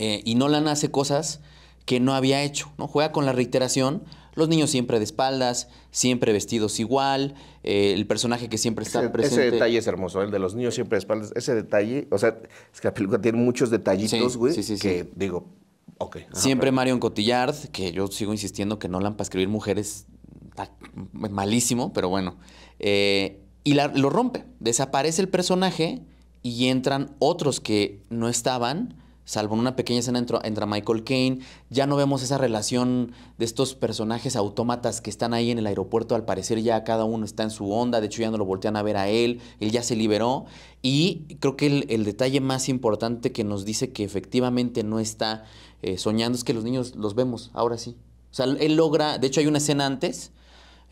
y Nolan hace cosas que no había hecho, ¿no? Juega con la reiteración los niños siempre de espaldas, siempre vestidos igual, eh, el personaje que siempre está presente. Ese detalle es hermoso, el de los niños siempre de espaldas. Ese detalle, o sea, es que la película tiene muchos detallitos, güey, que digo, ok. siempre Marion Cotillard, que yo sigo insistiendo que no han para escribir mujeres malísimo, pero bueno. Eh, y lo rompe, desaparece el personaje y entran otros que no estaban salvo en una pequeña escena entra Michael Caine, ya no vemos esa relación de estos personajes autómatas que están ahí en el aeropuerto, al parecer ya cada uno está en su onda, de hecho ya no lo voltean a ver a él, él ya se liberó, y creo que el, detalle más importante que nos dice que efectivamente no está eh, soñando es que los niños los vemos, ahora sí. O sea, él logra, de hecho hay una escena antes,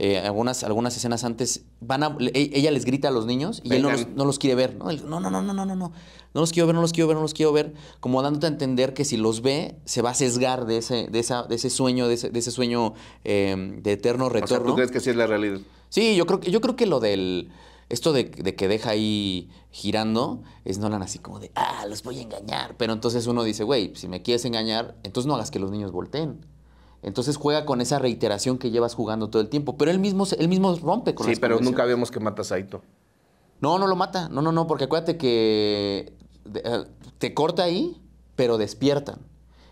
eh, algunas, algunas escenas antes, van e, ella les grita a los niños y él no los, quiere ver, ¿no? no, no, no, no, no, no, no los quiero ver, no los quiero ver, no los quiero ver, como dándote a entender que si los ve, se va a sesgar de ese, de esa, de ese sueño, de ese, de ese sueño em, de eterno retorno. ¿tú crees que sí es la realidad? Sí, yo creo, yo creo que lo del, esto de, que deja ahí girando es no Nolan así como de, ah, los voy a engañar. Pero entonces uno dice, güey, si me quieres engañar, entonces no hagas que los niños volteen. Entonces juega con esa reiteración que llevas jugando todo el tiempo. Pero él mismo, rompe mismo rompe con Sí, pero nunca vemos que mata a Saito. No, no lo mata. No, no, no, porque acuérdate que eh, te corta ahí, pero despiertan.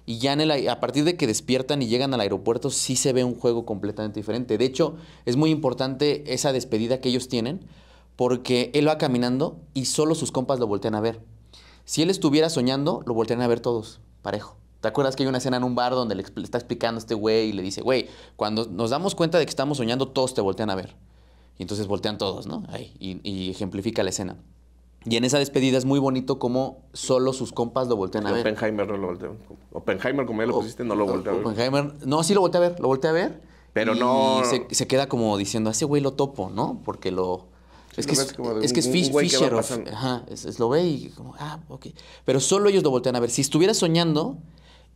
Y ya a partir de que despiertan y llegan al aeropuerto, sí se ve un juego completamente diferente. De hecho, es muy importante esa despedida que ellos tienen, porque él va caminando y solo sus compas lo voltean a ver. Si él estuviera soñando, lo voltean a ver todos, parejo. ¿Te acuerdas que hay una escena en un bar donde le, está explicando a este güey y le dice, güey, cuando nos damos cuenta de que estamos soñando, todos te voltean a ver? Y entonces voltean todos, ¿no? Ahí, y, ejemplifica la escena. Y en esa despedida es muy bonito como solo sus compas lo voltean a ver. Oppenheimer no lo volteó. Oppenheimer, como ya lo oh, pusiste, no lo volteó a ver. Oppenheimer, no, sí lo volteé a ver, lo volteé a ver. Pero no. Se, se queda como diciendo, a ese güey lo topo, ¿no? Porque lo. es, que es, Fisher. ajá, es, lo ve y como, ah, ok. Pero solo ellos lo voltean a ver. Si estuviera soñando,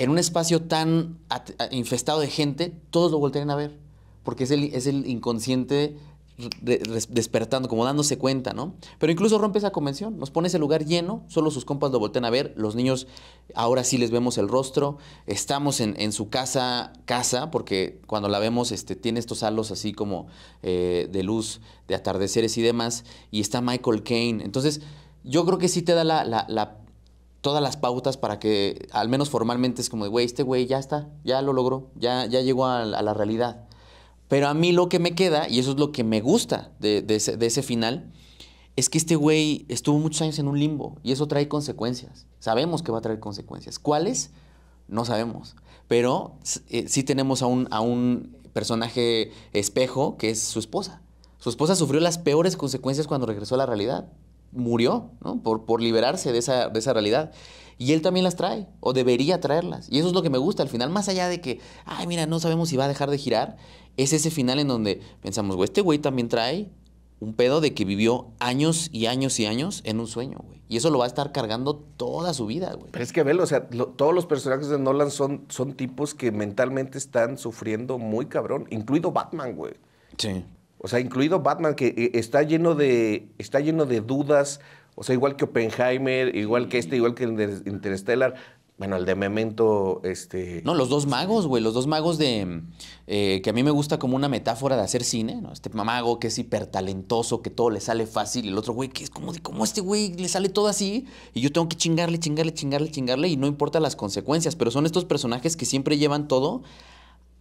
en un espacio tan infestado de gente, todos lo voltean a ver, porque es el, inconsciente despertando, como dándose cuenta, ¿no? Pero incluso rompe esa convención, nos pone ese lugar lleno, solo sus compas lo voltean a ver, los niños ahora sí les vemos el rostro, estamos en, su casa, casa, porque cuando la vemos este, tiene estos halos así como eh, de luz, de atardeceres y demás, y está Michael Caine, entonces yo creo que sí te da la todas las pautas para que, al menos formalmente, es como de, güey, este güey ya está, ya lo logró, ya, ya llegó a, la realidad. Pero a mí lo que me queda, y eso es lo que me gusta de, ese, final, es que este güey estuvo muchos años en un limbo y eso trae consecuencias. Sabemos que va a traer consecuencias. ¿Cuáles? No sabemos. Pero eh, sí tenemos a un, a un personaje espejo que es su esposa. Su esposa sufrió las peores consecuencias cuando regresó a la realidad murió, ¿no? Por, por liberarse de esa, de esa realidad. Y él también las trae, o debería traerlas. Y eso es lo que me gusta al final, más allá de que, ay, mira, no sabemos si va a dejar de girar, es ese final en donde pensamos, güey, este güey también trae un pedo de que vivió años y años y años en un sueño, güey. Y eso lo va a estar cargando toda su vida, güey. Pero es que, velo, o sea, todos los personajes de Nolan son, son tipos que mentalmente están sufriendo muy cabrón, incluido Batman, güey. Sí. O sea, incluido Batman, que eh, está lleno de, está lleno de dudas. O sea, igual que Oppenheimer, igual que este, igual que Interstellar. Bueno, el de Memento, este... No, los dos magos, güey, los dos magos de... Eh, que a mí me gusta como una metáfora de hacer cine, ¿no? Este mago que es hipertalentoso, que todo le sale fácil, y el otro güey que es como, ¿de ¿cómo este güey le sale todo así, y yo tengo que chingarle, chingarle, chingarle, chingarle, y no importa las consecuencias, pero son estos personajes que siempre llevan todo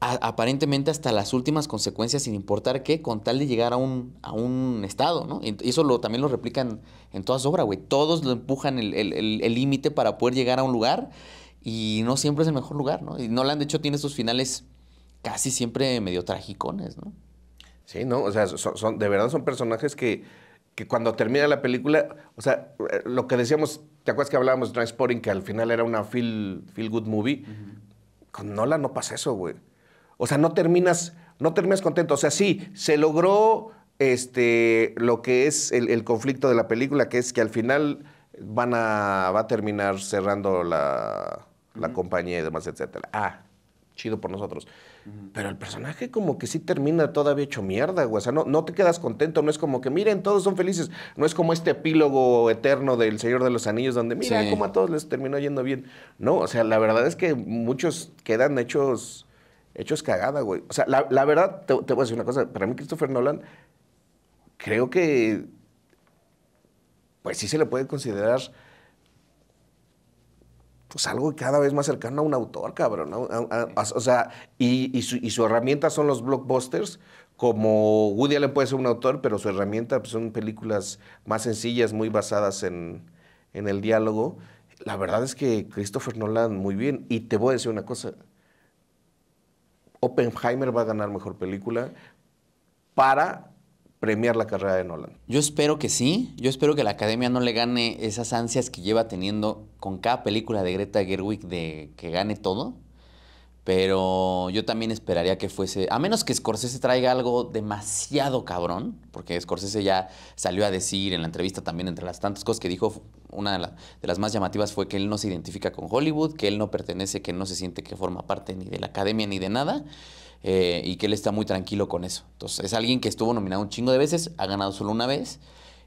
aparentemente hasta las últimas consecuencias, sin importar qué, con tal de llegar a un, a un estado, ¿no? Y eso también lo replican en todas obras, obra, güey. Todos lo empujan el límite para poder llegar a un lugar y no siempre es el mejor lugar, ¿no? Y Nolan, de hecho, tiene sus finales casi siempre medio tragicones, ¿no? Sí, ¿no? O sea, son, de verdad son personajes que, que cuando termina la película, o sea, eh, lo que decíamos, ¿te acuerdas que hablábamos de Transporting, que al final era una feel, feel good movie? Con Nolan no pasa eso, güey. O sea, no terminas, no terminas contento. O sea, sí, se logró este, lo que es el, conflicto de la película, que es que al final van a, va a terminar cerrando la, compañía y demás, etcétera. Ah, chido por nosotros. Pero el personaje como que sí termina todavía hecho mierda, güey. O sea, no, no te quedas contento, no es como que, miren, todos son felices. No es como este epílogo eterno del Señor de los Anillos donde, mira, cómo a todos les terminó yendo bien. No, o sea, la verdad es que muchos quedan hechos hecho es cagada, güey. O sea, la, verdad, te, voy a decir una cosa. Para mí, Christopher Nolan, creo que. Pues sí se le puede considerar. Pues algo cada vez más cercano a un autor, cabrón. o sea, y, su, herramienta son los blockbusters, como Woody Allen puede ser un autor, pero su herramienta pues, son películas más sencillas, muy basadas en, en, el diálogo. La verdad es que Christopher Nolan muy bien. Y te voy a decir una cosa, Oppenheimer va a ganar mejor película para premiar la carrera de Nolan. Yo espero que sí, yo espero que la academia no le gane esas ansias que lleva teniendo con cada película de Greta Gerwig de que gane todo. Pero yo también esperaría que fuese, a menos que Scorsese traiga algo demasiado cabrón, porque Scorsese ya salió a decir en la entrevista también, entre las tantas cosas que dijo, una de, las más llamativas fue que él no se identifica con Hollywood, que él no pertenece, que no se siente que forma parte ni de la academia ni de nada, eh, y que él está muy tranquilo con eso. Entonces, es alguien que estuvo nominado un chingo de veces, ha ganado solo una vez,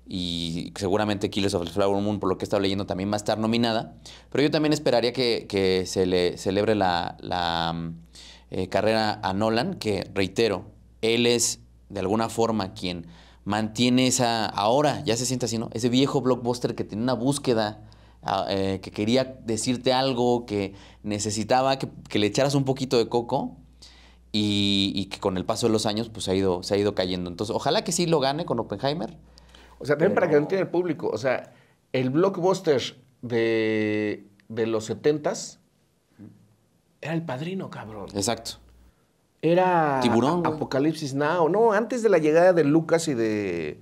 y seguramente Killers of the Flower Moon, por lo que he estado leyendo, también va a estar nominada. Pero yo también esperaría que, se le celebre la, mm, eh, carrera a Nolan, que reitero, él es de alguna forma quien mantiene esa, ahora ya se siente así, ¿no? Ese viejo blockbuster que tiene una búsqueda. Ah, eh, que quería decirte algo, que necesitaba que, le echaras un poquito de coco, y, que con el paso de los años pues, ha ido, se ha ido cayendo. Entonces, ojalá que sí lo gane con Oppenheimer. O sea, también para que entienda el público, o sea, el blockbuster de, de los setentas era El Padrino, cabrón. Exacto. Era Tiburón, Apocalipsis Now, no, antes de la llegada de Lucas y de...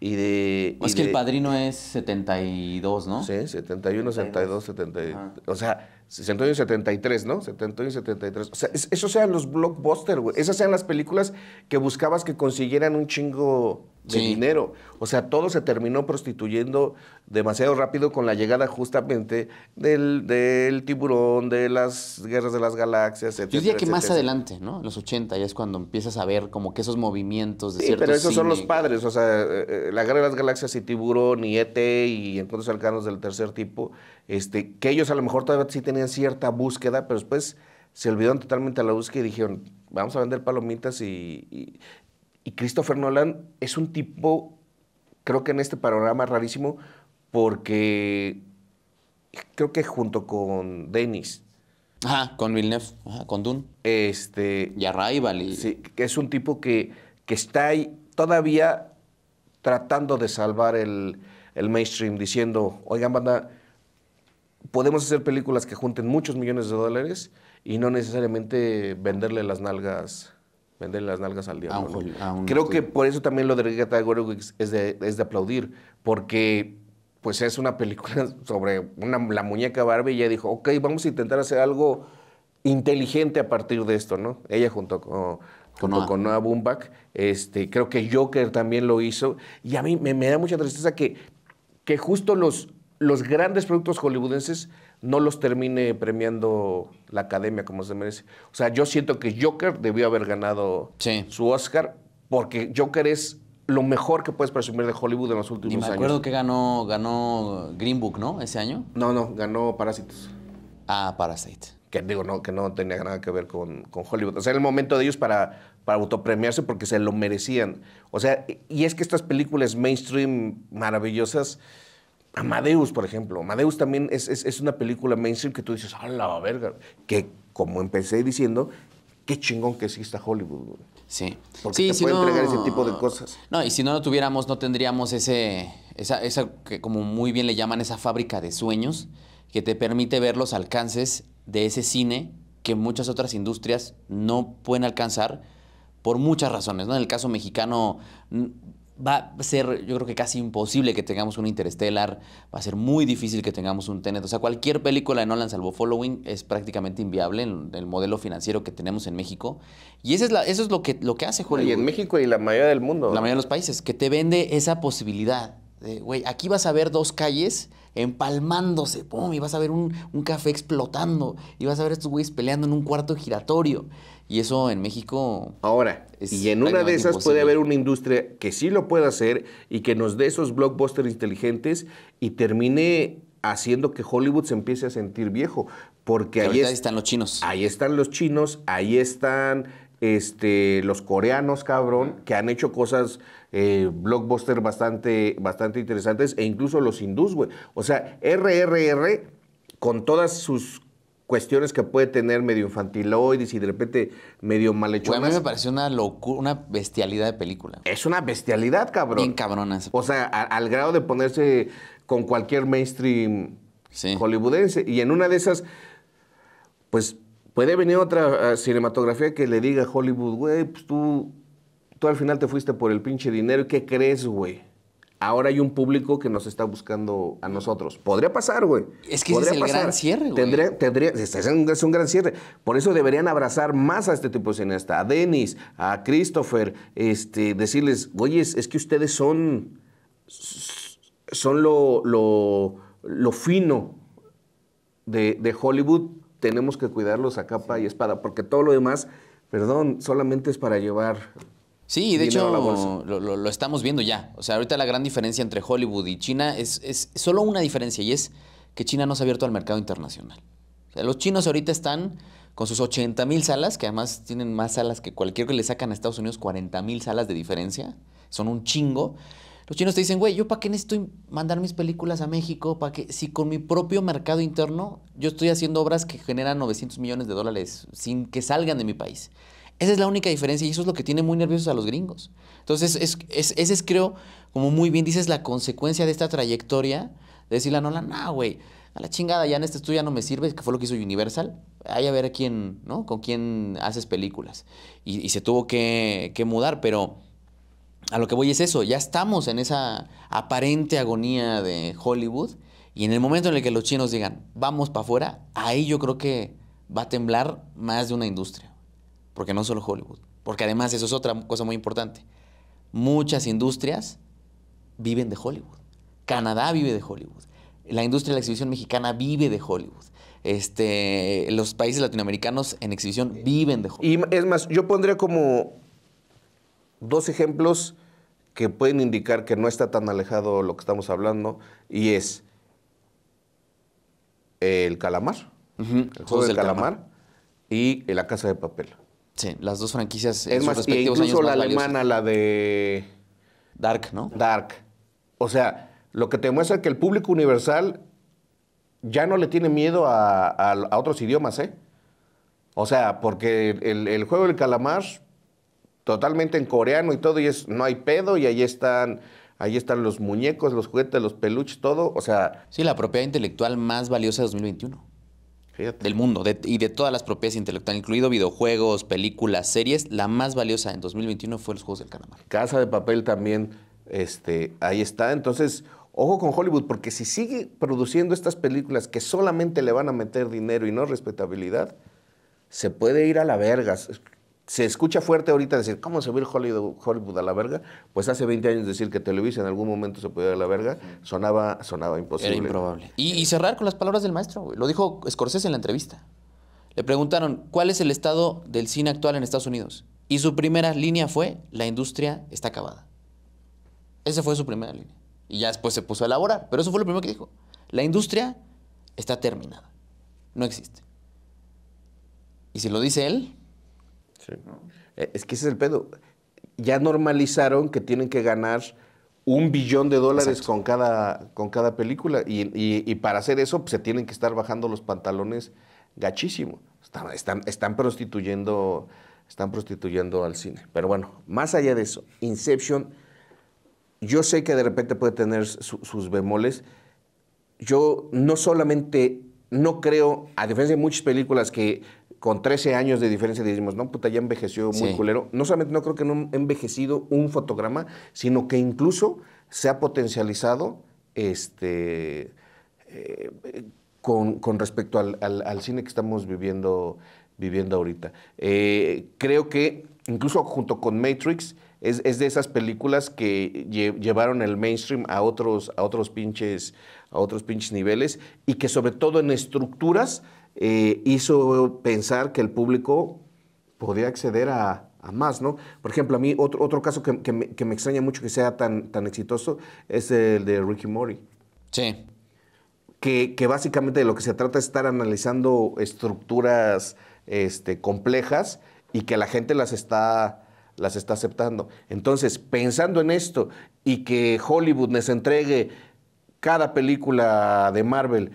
Y de es que El Padrino es 72, ¿no? Sí, 71, 72, 72 O sea y 73, ¿no? y 73. O sea, esos eran los blockbusters, güey. Esas sean las películas que buscabas que consiguieran un chingo de dinero. O sea, todo se terminó prostituyendo demasiado rápido con la llegada justamente del, tiburón, de las guerras de las galaxias, etc. Yo diría que más adelante, ¿no? En los 80 ya es cuando empiezas a ver como que esos movimientos de sí, pero esos son los padres. O sea, eh, eh, la guerra de las galaxias y tiburón y ET y encuentros cercanos del tercer tipo este, que ellos a lo mejor todavía sí tenían cierta búsqueda, pero después se olvidaron totalmente a la búsqueda y dijeron, vamos a vender palomitas y, y, Christopher Nolan es un tipo, creo que en este panorama rarísimo, porque creo que junto con Dennis. Ajá, con Villeneuve, ajá, con Dune. Este. Y Arrival. Y... es un tipo que, que está ahí todavía tratando de salvar el, el mainstream, diciendo, oigan, banda, podemos hacer películas que junten muchos millones de dólares y no necesariamente venderle las nalgas venderle las nalgas al diablo. Creo este que por eso también lo de Greta Gerwig es de, es de aplaudir, porque pues es una película [laughs] sobre la muñeca Barbie y ella dijo, ok, vamos a intentar hacer algo inteligente a partir de esto, ¿no? Ella junto con, Noah. con Noah este, creo que Joker también lo hizo, y a mí me, me da mucha tristeza que, que justo los, los grandes productos hollywoodenses no los termine premiando la academia como se merece. O sea, yo siento que Joker debió haber ganado su Oscar porque Joker es lo mejor que puedes presumir de Hollywood en los últimos años. Y me acuerdo que ganó, ganó Green Book, ¿no? Ese año. No, no, ganó Parásitos. Ah, Parasite. Que digo, no, que no tenía nada que ver con, con Hollywood. O sea, era el momento de ellos para, para autopremiarse porque se lo merecían. O sea, y es que estas películas mainstream maravillosas Amadeus, por ejemplo. Amadeus también es, una película mainstream que tú dices, ¡ah, la verga! Que, como empecé diciendo, qué chingón que exista Hollywood. Güey. Sí. Porque te puede entregar ese tipo de cosas. No, y si no lo tuviéramos, no tendríamos ese, esa, esa, que como muy bien le llaman, esa fábrica de sueños que te permite ver los alcances de ese cine que muchas otras industrias no pueden alcanzar por muchas razones, ¿no? En el caso mexicano va a ser, yo creo que casi imposible que tengamos un Interstellar, va a ser muy difícil que tengamos un Tenet. O sea, cualquier película de Nolan salvo Following es prácticamente inviable en el modelo financiero que tenemos en México. Y eso es, eso es lo, que, lo que hace Hollywood. Y en México y la mayoría del mundo. La mayoría de los países, que te vende esa posibilidad. De, güey, aquí vas a ver dos calles empalmándose, pum, y vas a ver un, un café explotando, y vas a ver a estos güeyes peleando en un cuarto giratorio. Y eso en México. Ahora, y en una de esas puede haber una industria que sí lo pueda hacer y que nos dé esos blockbusters inteligentes y termine haciendo que Hollywood se empiece a sentir viejo. Porque ahí, están los chinos. Ahí están los chinos, ahí están este, los coreanos, cabrón, que han hecho cosas blockbusters eh, blockbuster bastante, bastante interesantes, e incluso los hindús, güey. O sea, RRR, con todas sus cuestiones que puede tener medio infantiloides y de repente medio mal Pues a mí me pareció una locura, una bestialidad de película. Es una bestialidad, cabrón. Bien cabronas. O sea, al grado de ponerse con cualquier mainstream hollywoodense. Y en una de esas, pues puede venir otra ah, cinematografía que le diga a Hollywood, güey, pues tú, tú al final te fuiste por el pinche dinero. ¿Qué crees, güey? ahora hay un público que nos está buscando a nosotros. Podría pasar, güey. Es que es el gran cierre, güey. Tendría, es, un, gran cierre. Por eso deberían abrazar más a este tipo de cineasta, a Denis, a Christopher, este, decirles, oye, es, que ustedes son, son lo, fino de Hollywood. Tenemos que cuidarlos a capa y espada, porque todo lo demás, perdón, solamente es para llevar Sí, de hecho lo, estamos viendo ya. O sea, ahorita la gran diferencia entre Hollywood y China es, es solo una diferencia y es que China no se ha abierto al mercado internacional. los chinos ahorita están con sus 80 mil salas, que además tienen más salas que cualquier que le sacan a Estados Unidos 40 mil salas de diferencia. Son un chingo. Los chinos te dicen, güey, ¿yo para qué necesito mandar mis películas a México? ¿Para qué? Si con mi propio mercado interno yo estoy haciendo obras que generan 900 millones de dólares sin que salgan de mi país. Esa es la única diferencia y eso es lo que tiene muy nerviosos a los gringos. Entonces, es, es, ese es, creo, como muy bien dices, la consecuencia de esta trayectoria de decirle a Nolan, no, güey, a la chingada, ya en este estudio ya no me sirve, que fue lo que hizo Universal, hay a ver a quién, ¿no? Con quién haces películas. Y, se tuvo que, que, mudar, pero a lo que voy es eso, ya estamos en esa aparente agonía de Hollywood y en el momento en el que los chinos digan, vamos para afuera, ahí yo creo que va a temblar más de una industria porque no solo Hollywood, porque además eso es otra cosa muy importante. Muchas industrias viven de Hollywood. Canadá vive de Hollywood. La industria de la exhibición mexicana vive de Hollywood. Este, los países latinoamericanos en exhibición viven de Hollywood. Y es más, yo pondría como dos ejemplos que pueden indicar que no está tan alejado lo que estamos hablando, y es el calamar, el juego del calamar, y la casa de papel. Sí, las dos franquicias. Es más, sus respectivos incluso la alemana, la de. Dark, ¿no? Dark. O sea, lo que te muestra que el público universal ya no le tiene miedo a, otros idiomas, ¿eh? O sea, porque el, juego del calamar, totalmente en coreano y todo, y es no hay pedo, y ahí están. Ahí están los muñecos, los juguetes, los peluches, todo. O sea. Sí, la propiedad intelectual más valiosa de 2021 del mundo y de todas las propiedades intelectuales, incluido videojuegos, películas, series. La más valiosa en 2021 fue los Juegos del canamar Casa de Papel también, este, ahí está. Entonces, ojo con Hollywood, porque si sigue produciendo estas películas que solamente le van a meter dinero y no respetabilidad, se puede ir a la verga se escucha fuerte ahorita decir, ¿cómo se va Hollywood, Hollywood, a la verga? Pues hace 20 años decir que Televisa en algún momento se podía ir a la verga, sonaba, sonaba imposible. improbable. Y, cerrar con las palabras del maestro, lo dijo Scorsese en la entrevista. Le preguntaron, ¿cuál es el estado del cine actual en Estados Unidos? Y su primera línea fue, la industria está acabada. Esa fue su primera línea. Y ya después se puso a elaborar, pero eso fue lo primero que dijo. La industria está terminada, no existe. Y si lo dice él, Sí. Eh, es que ese es el pedo. Ya normalizaron que tienen que ganar un billón de dólares con cada, con cada película. Y, para hacer eso pues, se tienen que estar bajando los pantalones gachísimo. Están, están, prostituyendo, están prostituyendo al cine. Pero bueno, más allá de eso, Inception, yo sé que de repente puede tener sus bemoles. Yo no solamente no creo, a diferencia de muchas películas que con 13 años de diferencia decimos, no, puta, ya envejeció muy culero. No solamente no creo que no ha envejecido un fotograma, sino que incluso se ha potencializado este, eh, con, respecto al, cine que estamos viviendo, viviendo ahorita. Eh, creo que incluso junto con Matrix, es, de esas películas que llevaron el mainstream a otros, a otros pinches, a otros pinches niveles y que sobre todo en estructuras eh, hizo pensar que el público podía acceder a, más, ¿no? Por ejemplo, a mí otro, otro caso que, que, me, extraña mucho que sea tan, tan exitoso es el de Ricky Mori. Sí. Que, que, básicamente lo que se trata es estar analizando estructuras este, complejas y que la gente las está, las está aceptando. Entonces, pensando en esto y que Hollywood nos entregue cada película de Marvel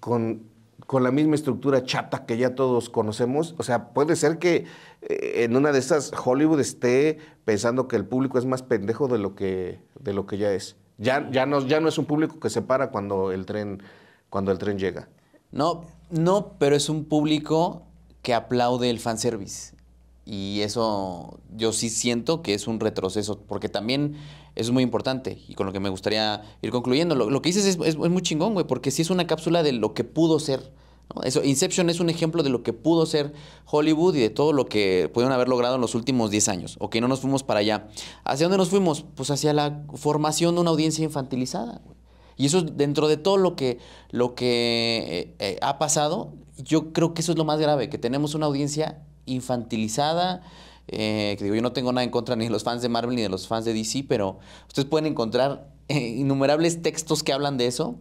con con la misma estructura chata que ya todos conocemos. O sea, puede ser que eh, en una de esas Hollywood esté pensando que el público es más pendejo de lo que, de lo que ya es. Ya, ya, no, ya no es un público que se para cuando el tren, cuando el tren llega. No, no, pero es un público que aplaude el fanservice. Y eso yo sí siento que es un retroceso, porque también es muy importante y con lo que me gustaría ir concluyendo. Lo, que dices es, muy chingón, güey, porque sí es una cápsula de lo que pudo ser. Eso, Inception es un ejemplo de lo que pudo ser Hollywood y de todo lo que pudieron haber logrado en los últimos 10 años. o que no nos fuimos para allá. ¿Hacia dónde nos fuimos? Pues hacia la formación de una audiencia infantilizada. Y eso dentro de todo lo que, lo que eh, eh, ha pasado, yo creo que eso es lo más grave, que tenemos una audiencia infantilizada. Eh, que digo, yo no tengo nada en contra ni de los fans de Marvel ni de los fans de DC, pero ustedes pueden encontrar eh, innumerables textos que hablan de eso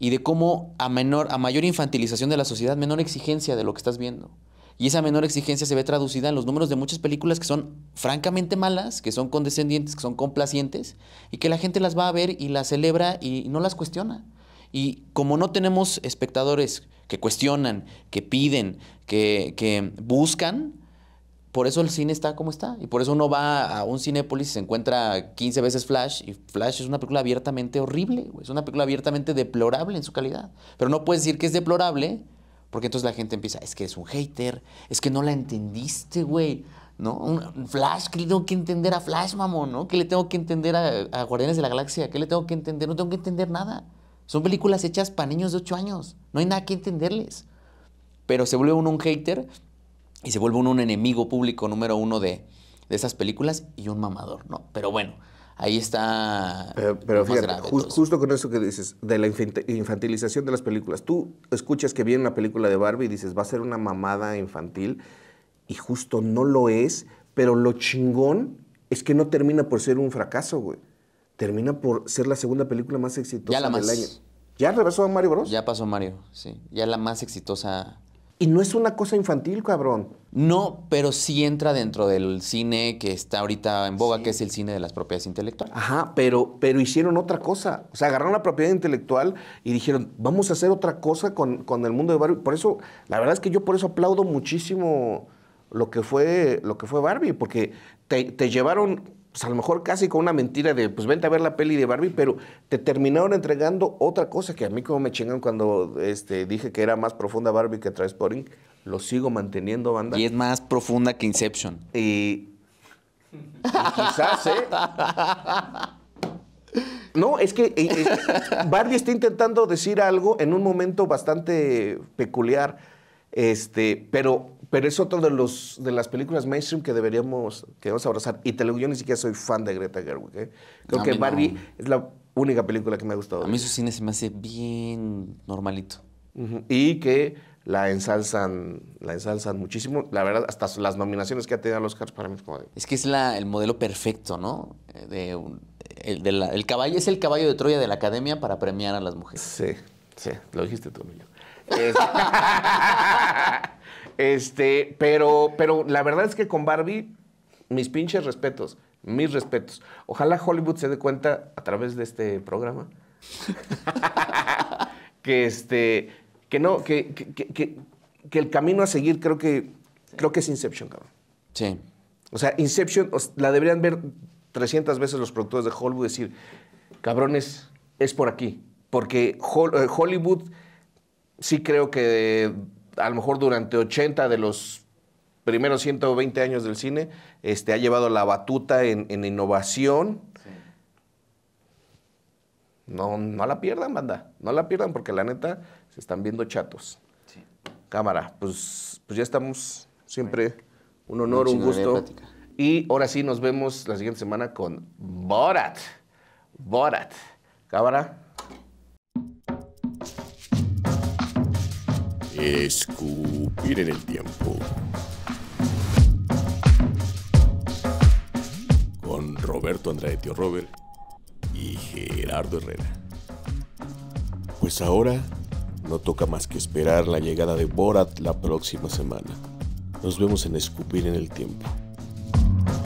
y de cómo a, menor, a mayor infantilización de la sociedad, menor exigencia de lo que estás viendo. Y esa menor exigencia se ve traducida en los números de muchas películas que son francamente malas, que son condescendientes, que son complacientes, y que la gente las va a ver y las celebra y no las cuestiona. Y como no tenemos espectadores que cuestionan, que piden, que, buscan, por eso el cine está como está. Y por eso uno va a un Cinépolis y se encuentra 15 veces Flash. Y Flash es una película abiertamente horrible. Es una película abiertamente deplorable en su calidad. Pero no puedes decir que es deplorable porque entonces la gente empieza, es que es un hater, es que no la entendiste, güey. ¿No? Un Flash, ¿qué le tengo que entender a Flash, mamón? ¿no? ¿Qué le tengo que entender a, a Guardianes de la Galaxia? ¿Qué le tengo que entender? No tengo que entender nada. Son películas hechas para niños de 8 años. No hay nada que entenderles. Pero se vuelve uno un hater y se vuelve uno un enemigo público número uno de, esas películas y un mamador, ¿no? Pero bueno, ahí está. Pero, fíjate, justo con eso que dices, de la infantilización de las películas. Tú escuchas que viene una película de Barbie y dices, va a ser una mamada infantil, y justo no lo es, pero lo chingón es que no termina por ser un fracaso, güey termina por ser la segunda película más exitosa la del año. ¿Ya regresó a Mario Bros? Ya pasó Mario, sí. Ya la más exitosa. Y no es una cosa infantil, cabrón. No, pero sí entra dentro del cine que está ahorita en boga, que es el cine de las propiedades intelectuales. Ajá, pero, pero hicieron otra cosa. O sea, agarraron la propiedad intelectual y dijeron, vamos a hacer otra cosa con, con el mundo de Barbie. Por eso, la verdad es que yo por eso aplaudo muchísimo lo que fue, lo que fue Barbie, porque te llevaron pues a lo mejor casi con una mentira de, pues vente a ver la peli de Barbie, pero te terminaron entregando otra cosa que a mí como me chingan cuando este, dije que era más profunda Barbie que Transporting, lo sigo manteniendo, banda. Y es más profunda que Inception. Y, quizás, ¿eh? No, es que eh, eh, Barbie está intentando decir algo en un momento bastante peculiar, este, pero pero es otro de los de las películas mainstream que deberíamos que abrazar. Y te lo digo, yo ni siquiera soy fan de Greta Gerwig. ¿eh? Creo que Barbie es la única película que me ha gustado. A mí su cine se me hace bien normalito. Y que la ensalzan, la ensalzan muchísimo. La verdad, hasta las nominaciones que ha tenido a los Oscars para mí es como Es que es la, el modelo perfecto, ¿no? De, el, caballo, es el caballo de Troya de la Academia para premiar a las mujeres. Sí, sí, lo dijiste tú, niño. [laughs] Este, pero, pero la verdad es que con Barbie, mis pinches respetos, mis respetos. Ojalá Hollywood se dé cuenta a través de este programa [laughs] que este, que no, que, que, el camino a seguir creo que, creo que es Inception, cabrón. Sí. O sea, Inception la deberían ver 300 veces los productores de Hollywood decir, cabrones, es por aquí. Porque eh, Hollywood sí creo que a lo mejor durante 80 de los primeros 120 años del cine, este, ha llevado la batuta en, innovación. No, no la pierdan, banda. No la pierdan porque la neta se están viendo chatos. Sí. Cámara, pues, pues ya estamos. Siempre un honor, un gusto. Y ahora sí nos vemos la siguiente semana con Borat. Borat. Cámara. Escupir en el tiempo. Con Roberto Andrade Tío Robert y Gerardo Herrera. Pues ahora no toca más que esperar la llegada de Borat la próxima semana. Nos vemos en Escupir en el tiempo.